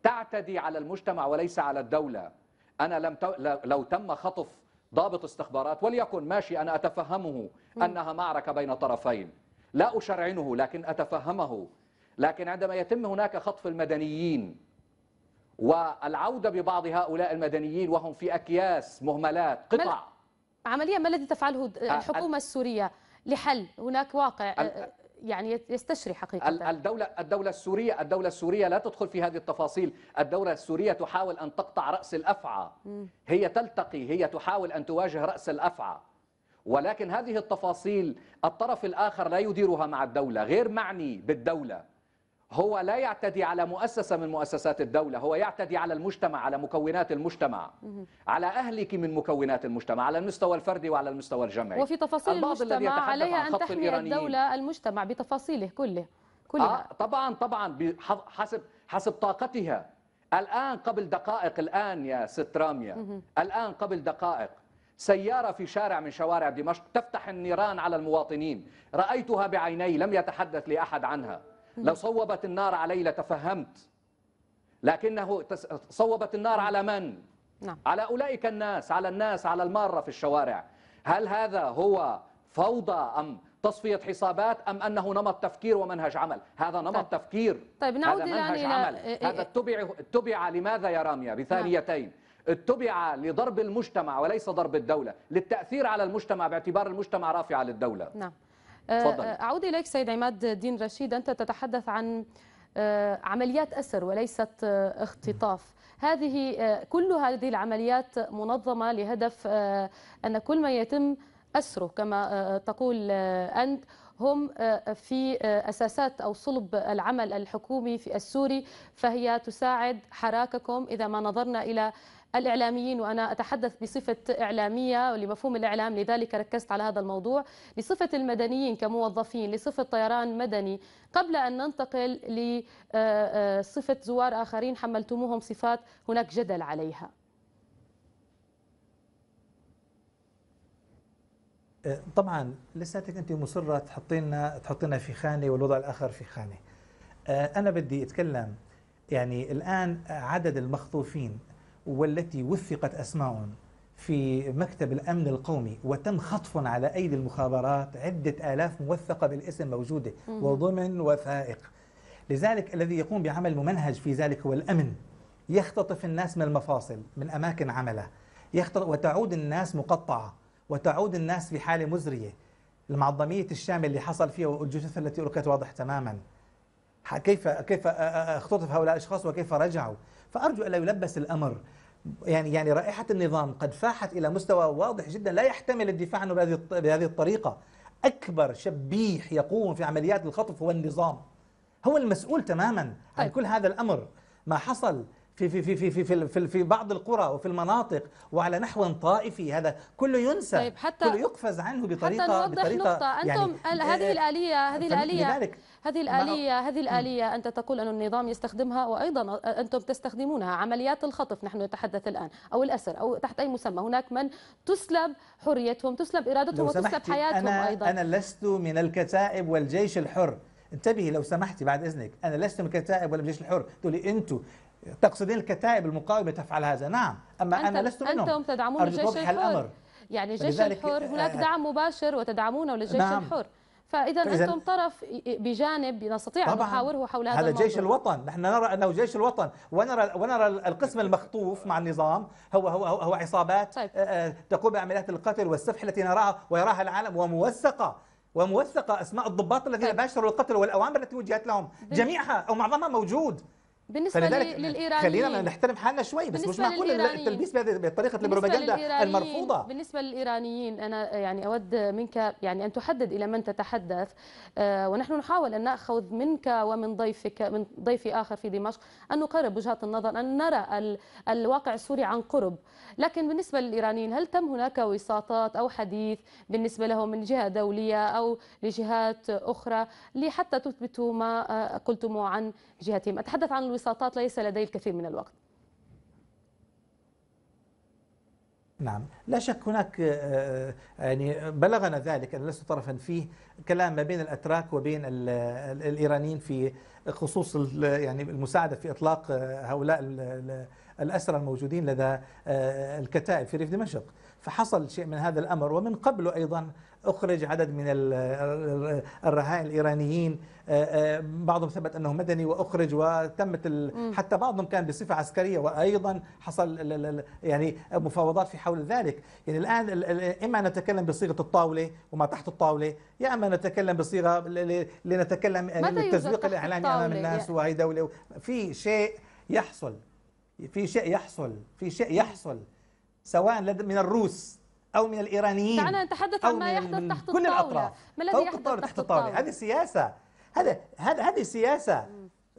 Speaker 3: تعتدي على المجتمع وليس على الدولة أنا لم ت... لو تم خطف ضابط استخبارات وليكن ماشي أنا أتفهمه أنها معركة بين طرفين لا أشرعنه لكن أتفهمه لكن عندما يتم هناك خطف المدنيين والعودة ببعض هؤلاء المدنيين وهم في أكياس مهملات قطع
Speaker 1: عمليا ما الذي تفعله آه، الحكومة السورية لحل هناك واقع آه، آه، يعني يستشري
Speaker 3: حقيقة الدولة الدولة السورية الدولة السورية لا تدخل في هذه التفاصيل، الدولة السورية تحاول أن تقطع رأس الأفعى. هي تلتقي، هي تحاول أن تواجه رأس الأفعى. ولكن هذه التفاصيل الطرف الآخر لا يديرها مع الدولة، غير معني بالدولة. هو لا يعتدي على مؤسسة من مؤسسات الدولة هو يعتدي على المجتمع على مكونات المجتمع على أهلك من مكونات المجتمع على المستوى الفردي وعلى المستوى الجمعي وفي تفاصيل المجتمع عليها أن تحمي الدولة
Speaker 1: المجتمع بتفاصيله كله كلها آه
Speaker 3: طبعا طبعا حسب حسب طاقتها الآن قبل دقائق الآن يا ست رامية الآن قبل دقائق سيارة في شارع من شوارع دمشق تفتح النيران على المواطنين رأيتها بعيني لم يتحدث لي أحد عنها لو صوبت النار علي لتفهمت لكنه صوبت النار على من؟ نعم. على أولئك الناس على الناس على المارة في الشوارع هل هذا هو فوضى أم تصفية حسابات أم أنه نمط تفكير ومنهج عمل هذا نمط طيب. تفكير طيب نعود هذا منهج إلى... عمل إيه هذا اتبع, اتبع لماذا يا راميا بثانيتين نعم. اتبع لضرب المجتمع وليس ضرب الدولة للتأثير على المجتمع باعتبار المجتمع رافعة للدولة
Speaker 1: نعم آه، فضل. آه، أعود إليك سيد عماد الدين رشيد أنت تتحدث عن آه، عمليات أسر وليست اختطاف هذه كل هذه العمليات منظمة لهدف أن كل ما يتم أسره كما تقول أنت هم في أساسات أو صلب العمل الحكومي في السوري فهي تساعد حراككم إذا ما نظرنا إلى الإعلاميين وأنا أتحدث بصفة إعلامية لمفهوم الإعلام لذلك ركزت على هذا الموضوع لصفة المدنيين كموظفين لصفة طيران مدني قبل أن ننتقل لصفة آه، آه، زوار آخرين حملتموهم صفات هناك جدل عليها
Speaker 2: آه، طبعا لساتك انت مصره تحطينا تحطينا في خانه والوضع الاخر في خانه انا بدي اتكلم يعني الان عدد المخطوفين والتي وثقت أسماء في مكتب الأمن القومي وتم خطف على أيدي المخابرات عدة آلاف موثقة بالاسم موجودة وضمن وثائق لذلك الذي يقوم بعمل ممنهج في ذلك هو الأمن يختطف الناس من المفاصل من أماكن عمله يختطف وتعود الناس مقطعة وتعود الناس في حالة مزرية المعظمية الشام اللي حصل فيها والجثث التي ألقت واضح تماما كيف كيف اختطف هؤلاء الأشخاص وكيف رجعوا فأرجو ألا يلبس الأمر يعني يعني رائحة النظام قد فاحت إلى مستوى واضح جدا لا يحتمل الدفاع عنه بهذه بهذه الطريقة أكبر شبيح يقوم في عمليات الخطف هو النظام هو المسؤول تماما عن طيب. كل هذا الأمر ما حصل في في في في في في, في, في بعض القرى وفي المناطق وعلى نحو طائفي هذا كله ينسى طيب حتى كله يقفز عنه بطريقه حتى نوضح بطريقه نقطة يعني أنتم يعني هذه آه، الآلية هذه الآلية
Speaker 1: هذه الآلية هذه الآلية أنت تقول أن النظام يستخدمها وأيضا أنتم تستخدمونها عمليات الخطف نحن نتحدث الآن أو الأسر أو تحت أي مسمى هناك من تسلب حريتهم تسلب إرادتهم وتسلب حياتهم أنا أيضا أنا
Speaker 2: لست من الكتائب والجيش الحر انتبهي لو سمحتي بعد اذنك انا لست من الكتائب ولا من الجيش الحر تقولي أنتم تقصدين الكتائب المقاومة تفعل هذا نعم أما أنا لست منهم أنتم تدعمون الجيش الحر
Speaker 1: يعني الجيش الحر آه، هناك دعم مباشر وتدعمونه للجيش نعم. الحر فاذا انتم طرف بجانب نستطيع ان نحاوره حول هذا هذا الموضوع. جيش
Speaker 2: الوطن نحن نرى انه جيش الوطن ونرى ونرى القسم المخطوف مع النظام هو هو هو, هو عصابات طيب. آه، آه، تقوم بعمليات القتل والسفح التي نراها ويراها العالم وموثقه وموثقه اسماء الضباط الذين طيب. باشروا القتل والاوامر التي وجهت لهم جميعها او معظمها موجود
Speaker 1: بالنسبه للايرانيين خلينا نحترم
Speaker 2: حالنا شوي بس مش معقول التلبيس بطريقه البروباغندا المرفوضه
Speaker 1: بالنسبه للايرانيين انا يعني اود منك يعني ان تحدد الى من تتحدث آه، ونحن نحاول ان ناخذ منك ومن ضيفك من ضيف اخر في دمشق ان نقرب وجهات النظر ان نرى الواقع السوري عن قرب لكن بالنسبه للايرانيين هل تم هناك وساطات او حديث بالنسبه لهم من جهه دوليه او لجهات اخرى لحتى تثبتوا ما آه، قلتموه عن جهتهم أتحدث عن الوساطات ليس لدي الكثير من الوقت
Speaker 2: نعم لا شك هناك آه، آه، يعني بلغنا ذلك أنا لست طرفا فيه كلام ما بين الأتراك وبين الإيرانيين في خصوص يعني المساعدة في إطلاق آه، هؤلاء الأسرى الموجودين لدى الكتائب في ريف دمشق فحصل شيء من هذا الأمر ومن قبله أيضا أخرج عدد من الرهائن الإيرانيين آه، آه، بعضهم ثبت أنه مدني وأخرج وتمت حتى بعضهم كان بصفة عسكرية وأيضا حصل يعني مفاوضات في حول ذلك يعني الآن إما نتكلم بصيغة الطاولة وما تحت الطاولة يا إما نتكلم بصيغة لنتكلم يعني للتزويق الإعلامي أمام الناس وهي دولة في شيء يحصل في شيء يحصل في شيء يحصل سواء من الروس أو من الإيرانيين دعنا نتحدث عن ما يحدث تحت كل الطاولة الأطراف ما الذي يحدث الطاولة تحت الطاولة, الطاولة. هذه سياسة هذا هذه سياسة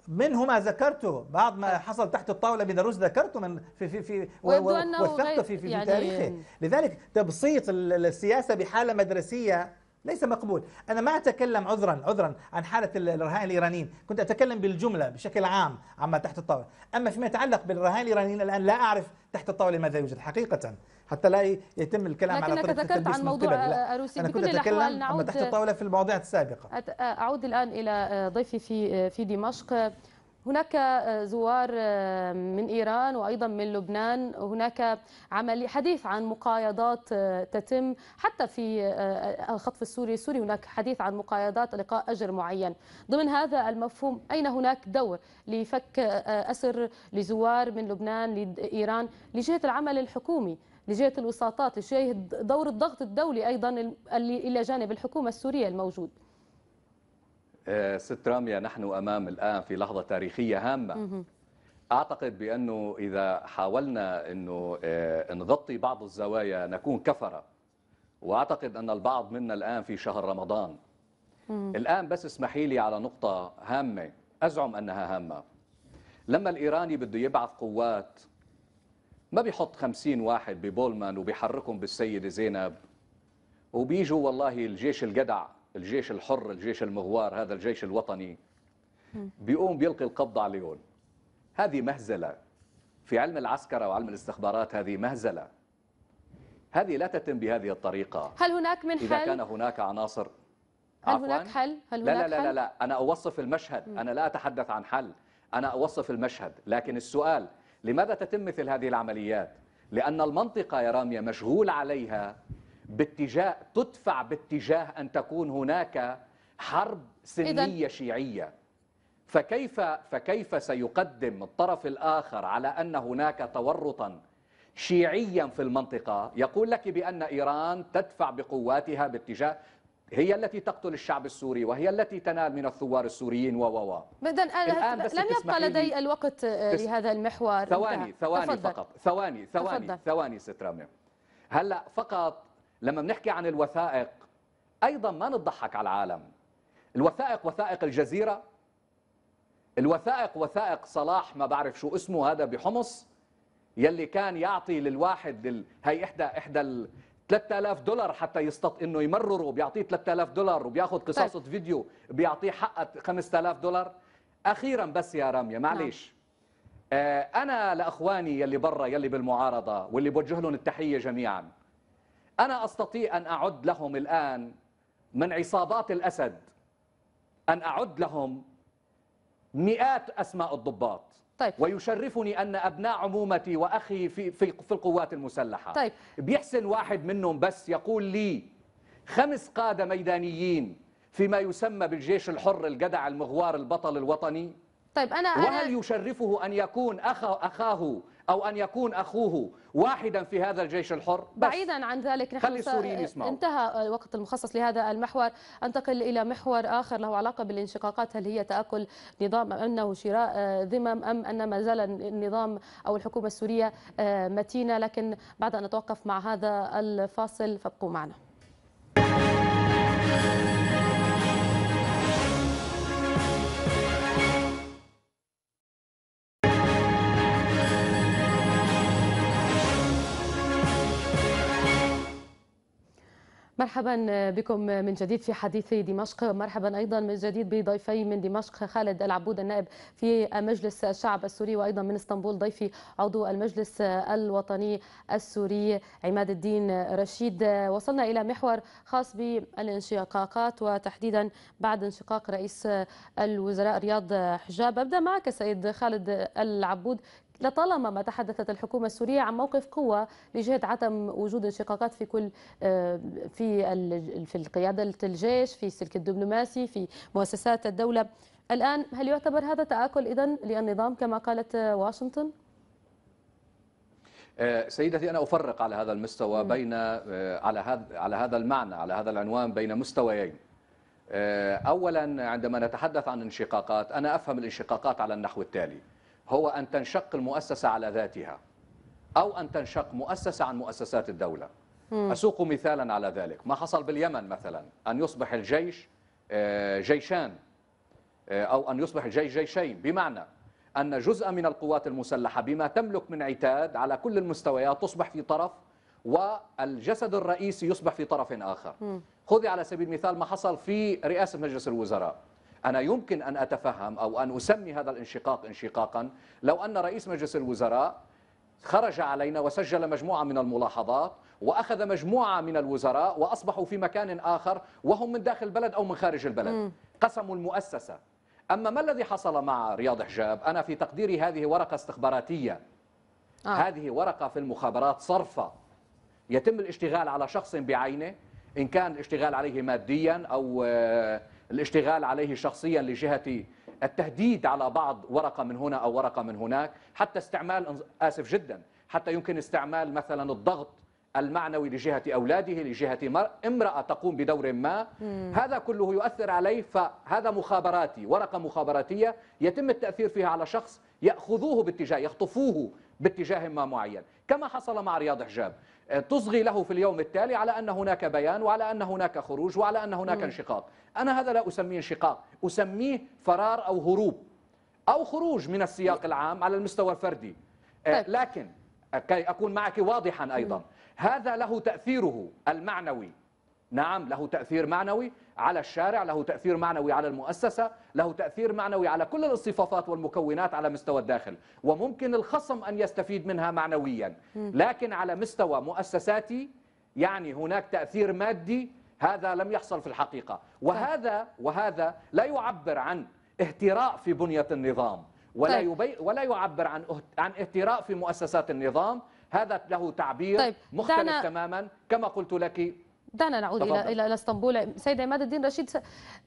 Speaker 2: منه ما ذكرته بعض ما طيب. حصل تحت الطاوله بيلاروس ذكرته من في في في وثقته في, في, في, في تاريخه يعني لذلك تبسيط السياسه بحاله مدرسيه ليس مقبول أنا ما أتكلم عذرا عذرا عن حالة الرهائن الإيرانيين كنت أتكلم بالجملة بشكل عام عما تحت الطاولة أما فيما يتعلق بالرهائن الإيرانيين الآن لا أعرف تحت الطاولة ماذا يوجد حقيقة حتى لا يتم الكلام على طريقه ذكرت عن موضوع آه، روسيا أنا كنت أتكلم نعود تحت الطاولة في المواضيع السابقة
Speaker 1: آه، أعود الآن إلى آه، ضيفي في في دمشق هناك آه، زوار آه، من إيران وأيضا من لبنان هناك عمل حديث عن مقايضات آه، تتم حتى في الخطف السوري السوري هناك حديث عن مقايضات لقاء أجر معين ضمن هذا المفهوم أين هناك دور لفك أسر لزوار من لبنان لإيران لجهة العمل الحكومي لجهة الوساطات لجهة دور الضغط الدولي أيضا إلى جانب الحكومة السورية الموجود
Speaker 3: آه، ست رامية نحن أمام الآن في لحظة تاريخية هامة أعتقد بأنه إذا حاولنا أنه آه، نغطي بعض الزوايا نكون كفرة وأعتقد أن البعض منا الآن في شهر رمضان الآن بس اسمحي لي على نقطة هامة أزعم أنها هامة لما الإيراني بده يبعث قوات ما بيحط خمسين واحد ببولمان وبيحركهم بالسيدة زينب وبيجوا والله الجيش الجدع الجيش الحر الجيش المغوار هذا الجيش الوطني بيقوم بيلقي القبض على ليون هذه مهزلة في علم العسكرة وعلم الاستخبارات هذه مهزلة هذه لا تتم بهذه الطريقة هل
Speaker 1: هناك من حل؟ إذا كان
Speaker 3: هناك عناصر
Speaker 1: هل هناك حل؟ هل هناك لا لا لا, لا, لا.
Speaker 3: أنا أوصف المشهد أنا لا أتحدث عن حل أنا أوصف المشهد لكن السؤال لماذا تتم مثل هذه العمليات؟ لأن المنطقة يا رامية مشغول عليها باتجاه تدفع باتجاه أن تكون هناك حرب سنية إذن. شيعية فكيف فكيف سيقدم الطرف الآخر على أن هناك تورطا شيعيا في المنطقة يقول لك بأن إيران تدفع بقواتها باتجاه هي التي تقتل الشعب السوري وهي التي تنال من الثوار السوريين و و و آه،
Speaker 1: الان لم يبقى لدي الوقت آه، لهذا المحور ثواني ثواني فقط
Speaker 3: ثواني ثواني تفضل. ثواني سترامي هلا فقط لما بنحكي عن الوثائق أيضا ما نضحك على العالم الوثائق وثائق الجزيرة الوثائق وثائق صلاح ما بعرف شو اسمه هذا بحمص يلي كان يعطي للواحد ال... هي إحدى إحدى ال... 3000 دولار حتى يستط انه يمرره بيعطيه 3000 دولار وبياخذ طيب. قصاصة بس. فيديو بيعطيه حقه 5000 دولار اخيرا بس يا رامية معليش نعم. آه انا لاخواني يلي برا يلي بالمعارضه واللي بوجه لهم التحيه جميعا أنا أستطيع أن أعد لهم الآن من عصابات الأسد أن أعد لهم مئات أسماء الضباط طيب. ويشرفني أن أبناء عمومتي وأخي في, في, في القوات المسلحة طيب. بيحسن واحد منهم بس يقول لي خمس قادة ميدانيين فيما يسمى بالجيش الحر الجدع المغوار البطل الوطني
Speaker 1: طيب أنا وهل أنا...
Speaker 3: يشرفه أن يكون أخ... أخاه أو أن يكون أخوه واحدا في هذا الجيش الحر بس
Speaker 1: بعيدا عن ذلك نحن خلي السوريين يسمعوا انتهى الوقت المخصص لهذا المحور انتقل إلى محور آخر له علاقة بالانشقاقات هل هي تأكل نظام أم أنه شراء ذمم أم أن ما زال النظام أو الحكومة السورية متينة لكن بعد أن نتوقف مع هذا الفاصل فابقوا معنا مرحبا بكم من جديد في حديث دمشق مرحبا أيضا من جديد بضيفي من دمشق خالد العبود النائب في مجلس الشعب السوري وأيضا من اسطنبول ضيفي عضو المجلس الوطني السوري عماد الدين رشيد وصلنا إلى محور خاص بالانشقاقات وتحديدا بعد انشقاق رئيس الوزراء رياض حجاب أبدأ معك سيد خالد العبود لطالما ما تحدثت الحكومة السورية عن موقف قوة لجهة عدم وجود انشقاقات في كل آه، في في قيادة الجيش في السلك الدبلوماسي في مؤسسات الدولة الآن هل يعتبر هذا تآكل إذا للنظام كما قالت آه، واشنطن؟
Speaker 3: آه، سيدتي انا افرق على هذا المستوى بين على هذا على هذا المعنى على هذا العنوان بين مستويين اولا عندما نتحدث عن انشقاقات انا افهم الانشقاقات على النحو التالي هو أن تنشق المؤسسة على ذاتها أو أن تنشق مؤسسة عن مؤسسات الدولة م. أسوق مثالا على ذلك ما حصل باليمن مثلا أن يصبح الجيش آه، جيشان آه، أو أن يصبح الجيش جيشين بمعنى أن جزء من القوات المسلحة بما تملك من عتاد على كل المستويات تصبح في طرف والجسد الرئيسي يصبح في طرف آخر خذي على سبيل المثال ما حصل في رئاسة مجلس الوزراء أنا يمكن أن أتفهم أو أن أسمي هذا الانشقاق انشقاقا لو أن رئيس مجلس الوزراء خرج علينا وسجل مجموعة من الملاحظات وأخذ مجموعة من الوزراء وأصبحوا في مكان آخر وهم من داخل البلد أو من خارج البلد م. قسموا المؤسسة أما ما الذي حصل مع رياض حجاب أنا في تقديري هذه ورقة استخباراتية آه. هذه ورقة في المخابرات صرفة يتم الاشتغال على شخص بعينه إن كان الاشتغال عليه ماديا أو آه الاشتغال عليه شخصيا لجهة التهديد على بعض ورقة من هنا أو ورقة من هناك حتى استعمال آسف جدا حتى يمكن استعمال مثلا الضغط المعنوي لجهة أولاده لجهة امرأة تقوم بدور ما مم. هذا كله يؤثر عليه فهذا مخابراتي ورقة مخابراتية يتم التأثير فيها على شخص يأخذوه باتجاه يخطفوه باتجاه ما معين كما حصل مع رياض حجاب تصغي له في اليوم التالي على أن هناك بيان وعلى أن هناك خروج وعلى أن هناك انشقاق أنا هذا لا أسميه انشقاق أسميه فرار أو هروب أو خروج من السياق العام على المستوى الفردي آه، طيب. لكن آه، كي أكون معك واضحا أيضا هذا له تأثيره المعنوي نعم له تأثير معنوي على الشارع له تأثير معنوي على المؤسسة له تأثير معنوي على كل الاصطفافات والمكونات على مستوى الداخل وممكن الخصم أن يستفيد منها معنويا لكن على مستوى مؤسساتي يعني هناك تأثير مادي هذا لم يحصل في الحقيقة وهذا وهذا لا يعبر عن اهتراء في بنية النظام ولا طيب. يبي ولا يعبر عن عن اهتراء في مؤسسات النظام هذا له تعبير طيب. مختلف تماما كما قلت لك
Speaker 1: دعنا نعود الى الى اسطنبول سيد عماد الدين رشيد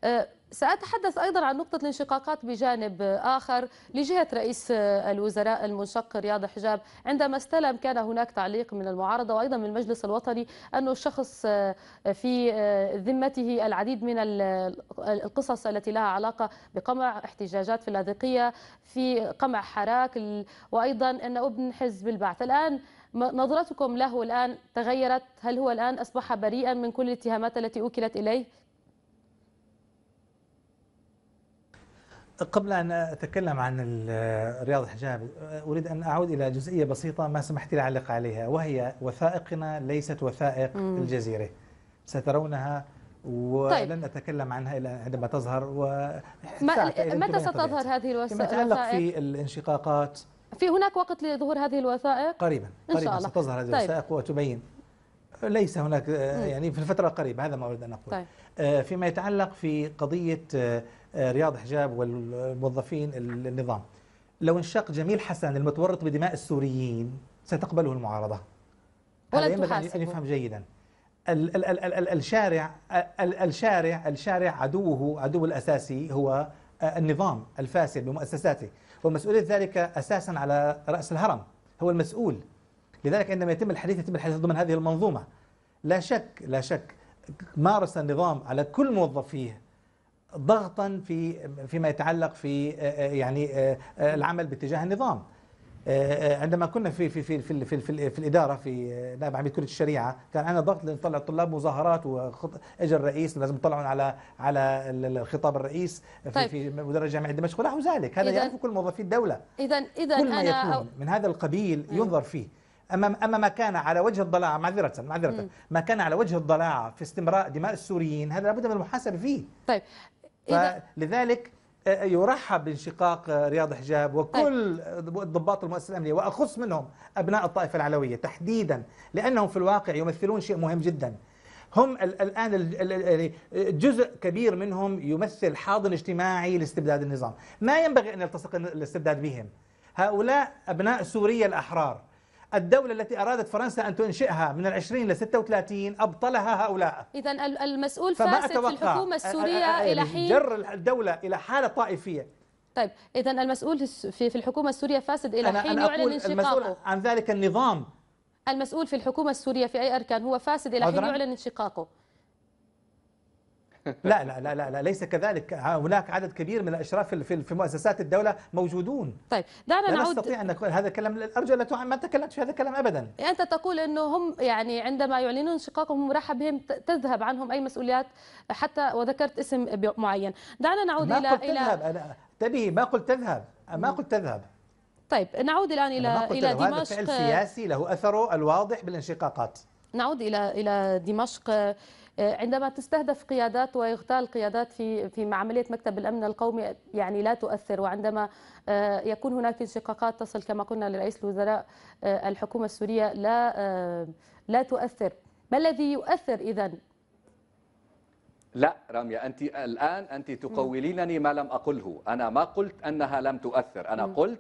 Speaker 1: آه، ساتحدث ايضا عن نقطه الانشقاقات بجانب اخر لجهه رئيس آه، الوزراء المنشق رياض حجاب عندما استلم كان هناك تعليق من المعارضه وايضا من المجلس الوطني انه الشخص آه، في ذمته العديد من القصص التي لها علاقه بقمع احتجاجات في اللاذقيه في قمع حراك وايضا ان ابن حزب البعث الان نظرتكم له الآن تغيرت هل هو الآن أصبح بريئا من كل الاتهامات التي أوكلت إليه
Speaker 2: قبل أن أتكلم عن رياض حجاب أريد أن أعود إلى جزئية بسيطة ما سمحت لي أعلق عليها وهي وثائقنا ليست وثائق مم. الجزيرة سترونها طيب. ولن طيب. أتكلم عنها إلا عندما تظهر و... متى ستظهر هذه الوثائق؟ يتعلق في الانشقاقات
Speaker 1: في هناك وقت لظهور هذه الوثائق
Speaker 2: قريبا قريبا إن شاء الله. ستظهر هذه طيب. الوثائق وتبين ليس هناك آه، يعني في الفترة القريبة هذا ما أريد أن أقول طيب. آه، فيما يتعلق في قضية آه، رياض حجاب والموظفين النظام لو انشق جميل حسن المتورط بدماء السوريين ستقبله المعارضة ولا أن يفهم جيدا ال ال الشارع الشارع الشارع عدوه عدو الأساسي هو النظام الفاسد بمؤسساته ومسؤولية ذلك أساسا على رأس الهرم هو المسؤول لذلك عندما يتم الحديث يتم الحديث ضمن هذه المنظومة لا شك لا شك مارس النظام على كل موظفيه ضغطا في فيما يتعلق في آه، آه، يعني آه، العمل باتجاه النظام آه، آه، عندما كنا في في في في, في, في, في الاداره في آه، نائب عميد كليه الشريعه كان عندنا ضغط لنطلع الطلاب مظاهرات واجى الرئيس لازم نطلعهم على على الخطاب الرئيس في, طيب. في مدرج جامعه دمشق ونحو ذلك هذا يعرفه كل موظفي الدوله
Speaker 1: اذا اذا كل ما أنا يكون
Speaker 2: من هذا القبيل ينظر فيه اما اما ما كان على وجه الضلاعه معذره معذره ما كان على وجه الضلاعه في استمراء دماء السوريين هذا لابد من المحاسبه فيه طيب لذلك يرحب بانشقاق آه، رياض حجاب وكل ضباط المؤسسه الامنيه واخص منهم ابناء الطائفه العلويه تحديدا لانهم في الواقع يمثلون شيء مهم جدا هم الان يعني جزء كبير منهم يمثل حاضن اجتماعي لاستبداد النظام ما ينبغي ان يلتصق الاستبداد بهم هؤلاء ابناء سوريا الاحرار الدولة التي أرادت فرنسا أن تنشئها من العشرين لستة وثلاثين أبطلها هؤلاء
Speaker 1: إذا المسؤول فاسد في الحكومة السورية إلى يعني حين جر
Speaker 2: الدولة إلى حالة طائفية
Speaker 1: طيب اذا المسؤول في في الحكومه السوريه فاسد الى حين أنا يعلن انشقاقه المسؤول
Speaker 2: عن ذلك النظام
Speaker 1: المسؤول في الحكومه السوريه في اي اركان هو فاسد الى حين يعلن انشقاقه
Speaker 2: لا لا لا لا ليس كذلك هناك عدد كبير من الاشراف في في مؤسسات الدوله موجودون
Speaker 1: طيب دعنا لا نعود نستطيع ان
Speaker 2: نقول هذا الكلام ارجو لا
Speaker 1: ما تكلمت في هذا الكلام ابدا انت تقول انه هم يعني عندما يعلنون انشقاقهم مرحب بهم تذهب عنهم اي مسؤوليات حتى وذكرت اسم معين دعنا نعود ما الى قلت الى تذهب
Speaker 2: أنا تبي ما قلت تذهب ما قلت تذهب
Speaker 1: طيب نعود الان الى الى دمشق هذا فعل سياسي
Speaker 2: له اثره الواضح بالانشقاقات
Speaker 1: نعود الى الى دمشق آه، عندما تستهدف قيادات ويغتال قيادات في في عمليه مكتب الامن القومي يعني لا تؤثر وعندما آه، يكون هناك انشقاقات تصل كما قلنا لرئيس الوزراء آه، الحكومه السوريه لا لا تؤثر ما الذي يؤثر اذا
Speaker 3: لا راميا أنت الآن أنت تقولينني ما لم أقله أنا ما قلت أنها لم تؤثر أنا قلت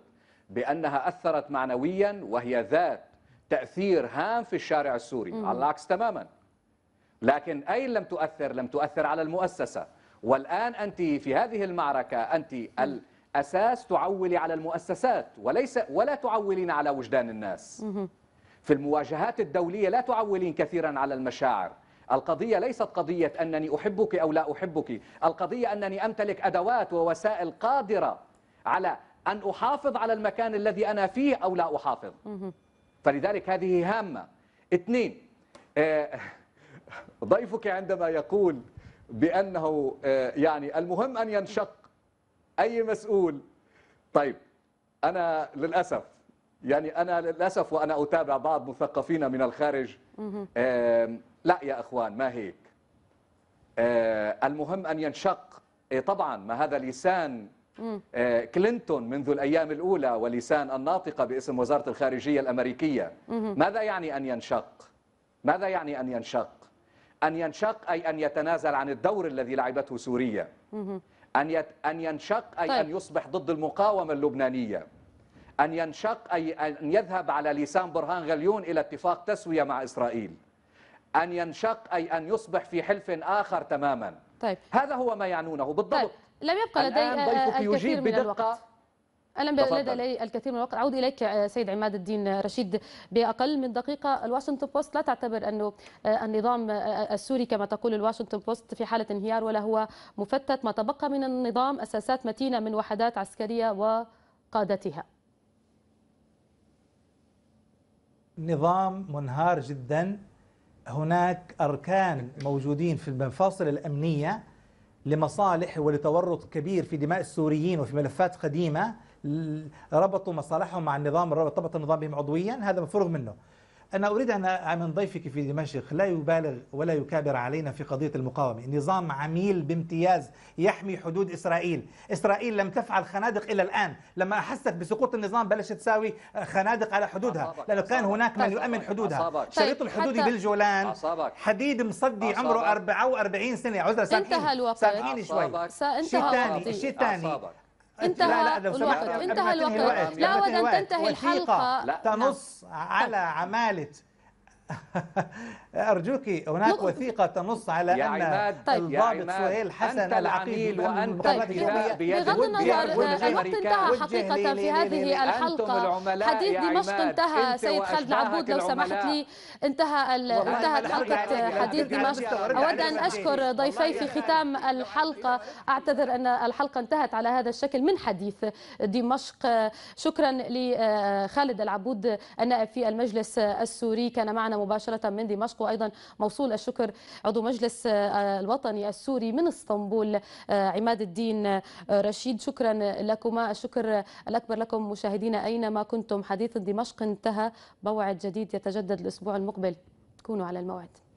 Speaker 3: بأنها أثرت معنويا وهي ذات تأثير هام في الشارع السوري على العكس تماما لكن أين لم تؤثر لم تؤثر على المؤسسة والآن أنت في هذه المعركة أنت الأساس تعولي على المؤسسات وليس ولا تعولين على وجدان الناس في المواجهات الدولية لا تعولين كثيرا على المشاعر القضية ليست قضية أنني أحبك أو لا أحبك القضية أنني أمتلك أدوات ووسائل قادرة على أن أحافظ على المكان الذي أنا فيه أو لا أحافظ فلذلك هذه هامة اثنين آه ضيفك عندما يقول بأنه آه، يعني المهم أن ينشق أي مسؤول طيب أنا للأسف يعني أنا للأسف وأنا أتابع بعض مثقفين من الخارج آه، لا يا أخوان ما هيك آه، المهم أن ينشق إيه، طبعا ما هذا لسان كلينتون منذ الأيام الأولى ولسان الناطقة باسم وزارة الخارجية الأمريكية ماذا يعني أن ينشق؟ ماذا يعني أن ينشق؟ أن ينشق أي أن يتنازل عن الدور الذي لعبته سوريا أن يت... أن ينشق أي طيب. أن يصبح ضد المقاومة اللبنانية أن ينشق أي أن يذهب على لسان برهان غليون إلى اتفاق تسوية مع إسرائيل أن ينشق أي أن يصبح في حلف آخر تماما طيب. هذا هو ما يعنونه بالضبط طيب.
Speaker 1: لم يبقى لدي الآن ضيفك يجيب بدقة ألم لدى لي الكثير من الوقت أعود إليك آه، سيد عماد الدين رشيد بأقل من دقيقة الواشنطن بوست لا تعتبر أنه آه، النظام آه، السوري كما تقول الواشنطن بوست في حالة انهيار ولا هو مفتت ما تبقى من النظام أساسات متينة من وحدات عسكرية وقادتها
Speaker 2: نظام منهار جدا هناك أركان موجودين في المفاصل الأمنية لمصالح ولتورط كبير في دماء السوريين وفي ملفات قديمة ربطوا مصالحهم مع النظام ارتبط النظام بهم عضويا هذا مفروغ منه أنا أريد أن من ضيفك في دمشق لا يبالغ ولا يكابر علينا في قضية المقاومة نظام عميل بامتياز يحمي حدود إسرائيل إسرائيل لم تفعل خنادق إلى الآن لما أحست بسقوط النظام بلشت تساوي آه، خنادق على حدودها لأنه كان هناك من يؤمن حدودها شريط طيب، الحدودي بالجولان حديد مصدي عمره 44 سنة عذرا سامحيني سامحيني شوي شيء ثاني شيء ثاني
Speaker 1: انتهى الوقت انتهى الوقت لا وأن تنتهي الحلقة
Speaker 2: تنص على عمالة (laughs) أرجوك هناك وثيقة تنص على يا أن عماد طيب. الضابط سهيل حسن العقيل وأنت طيب بغض
Speaker 3: النظر الوقت انتهى حقيقة في هذه الحلقة حديث دمشق
Speaker 1: انتهى سيد خالد العبود لو سمحت لي انتهى انتهت حلقة يعني، حديث دمشق أود أن أشكر ضيفي يعني في ختام الحلقة أعتذر أن الحلقة انتهت على هذا الشكل من حديث دمشق شكرا لخالد العبود النائب في المجلس السوري كان معنا مباشرة من دمشق وأيضا موصول الشكر عضو مجلس آه، الوطني السوري من اسطنبول آه، عماد الدين آه، رشيد شكرا لكما الشكر الأكبر لكم مشاهدين أينما كنتم حديث دمشق انتهى موعد جديد يتجدد الأسبوع المقبل كونوا على الموعد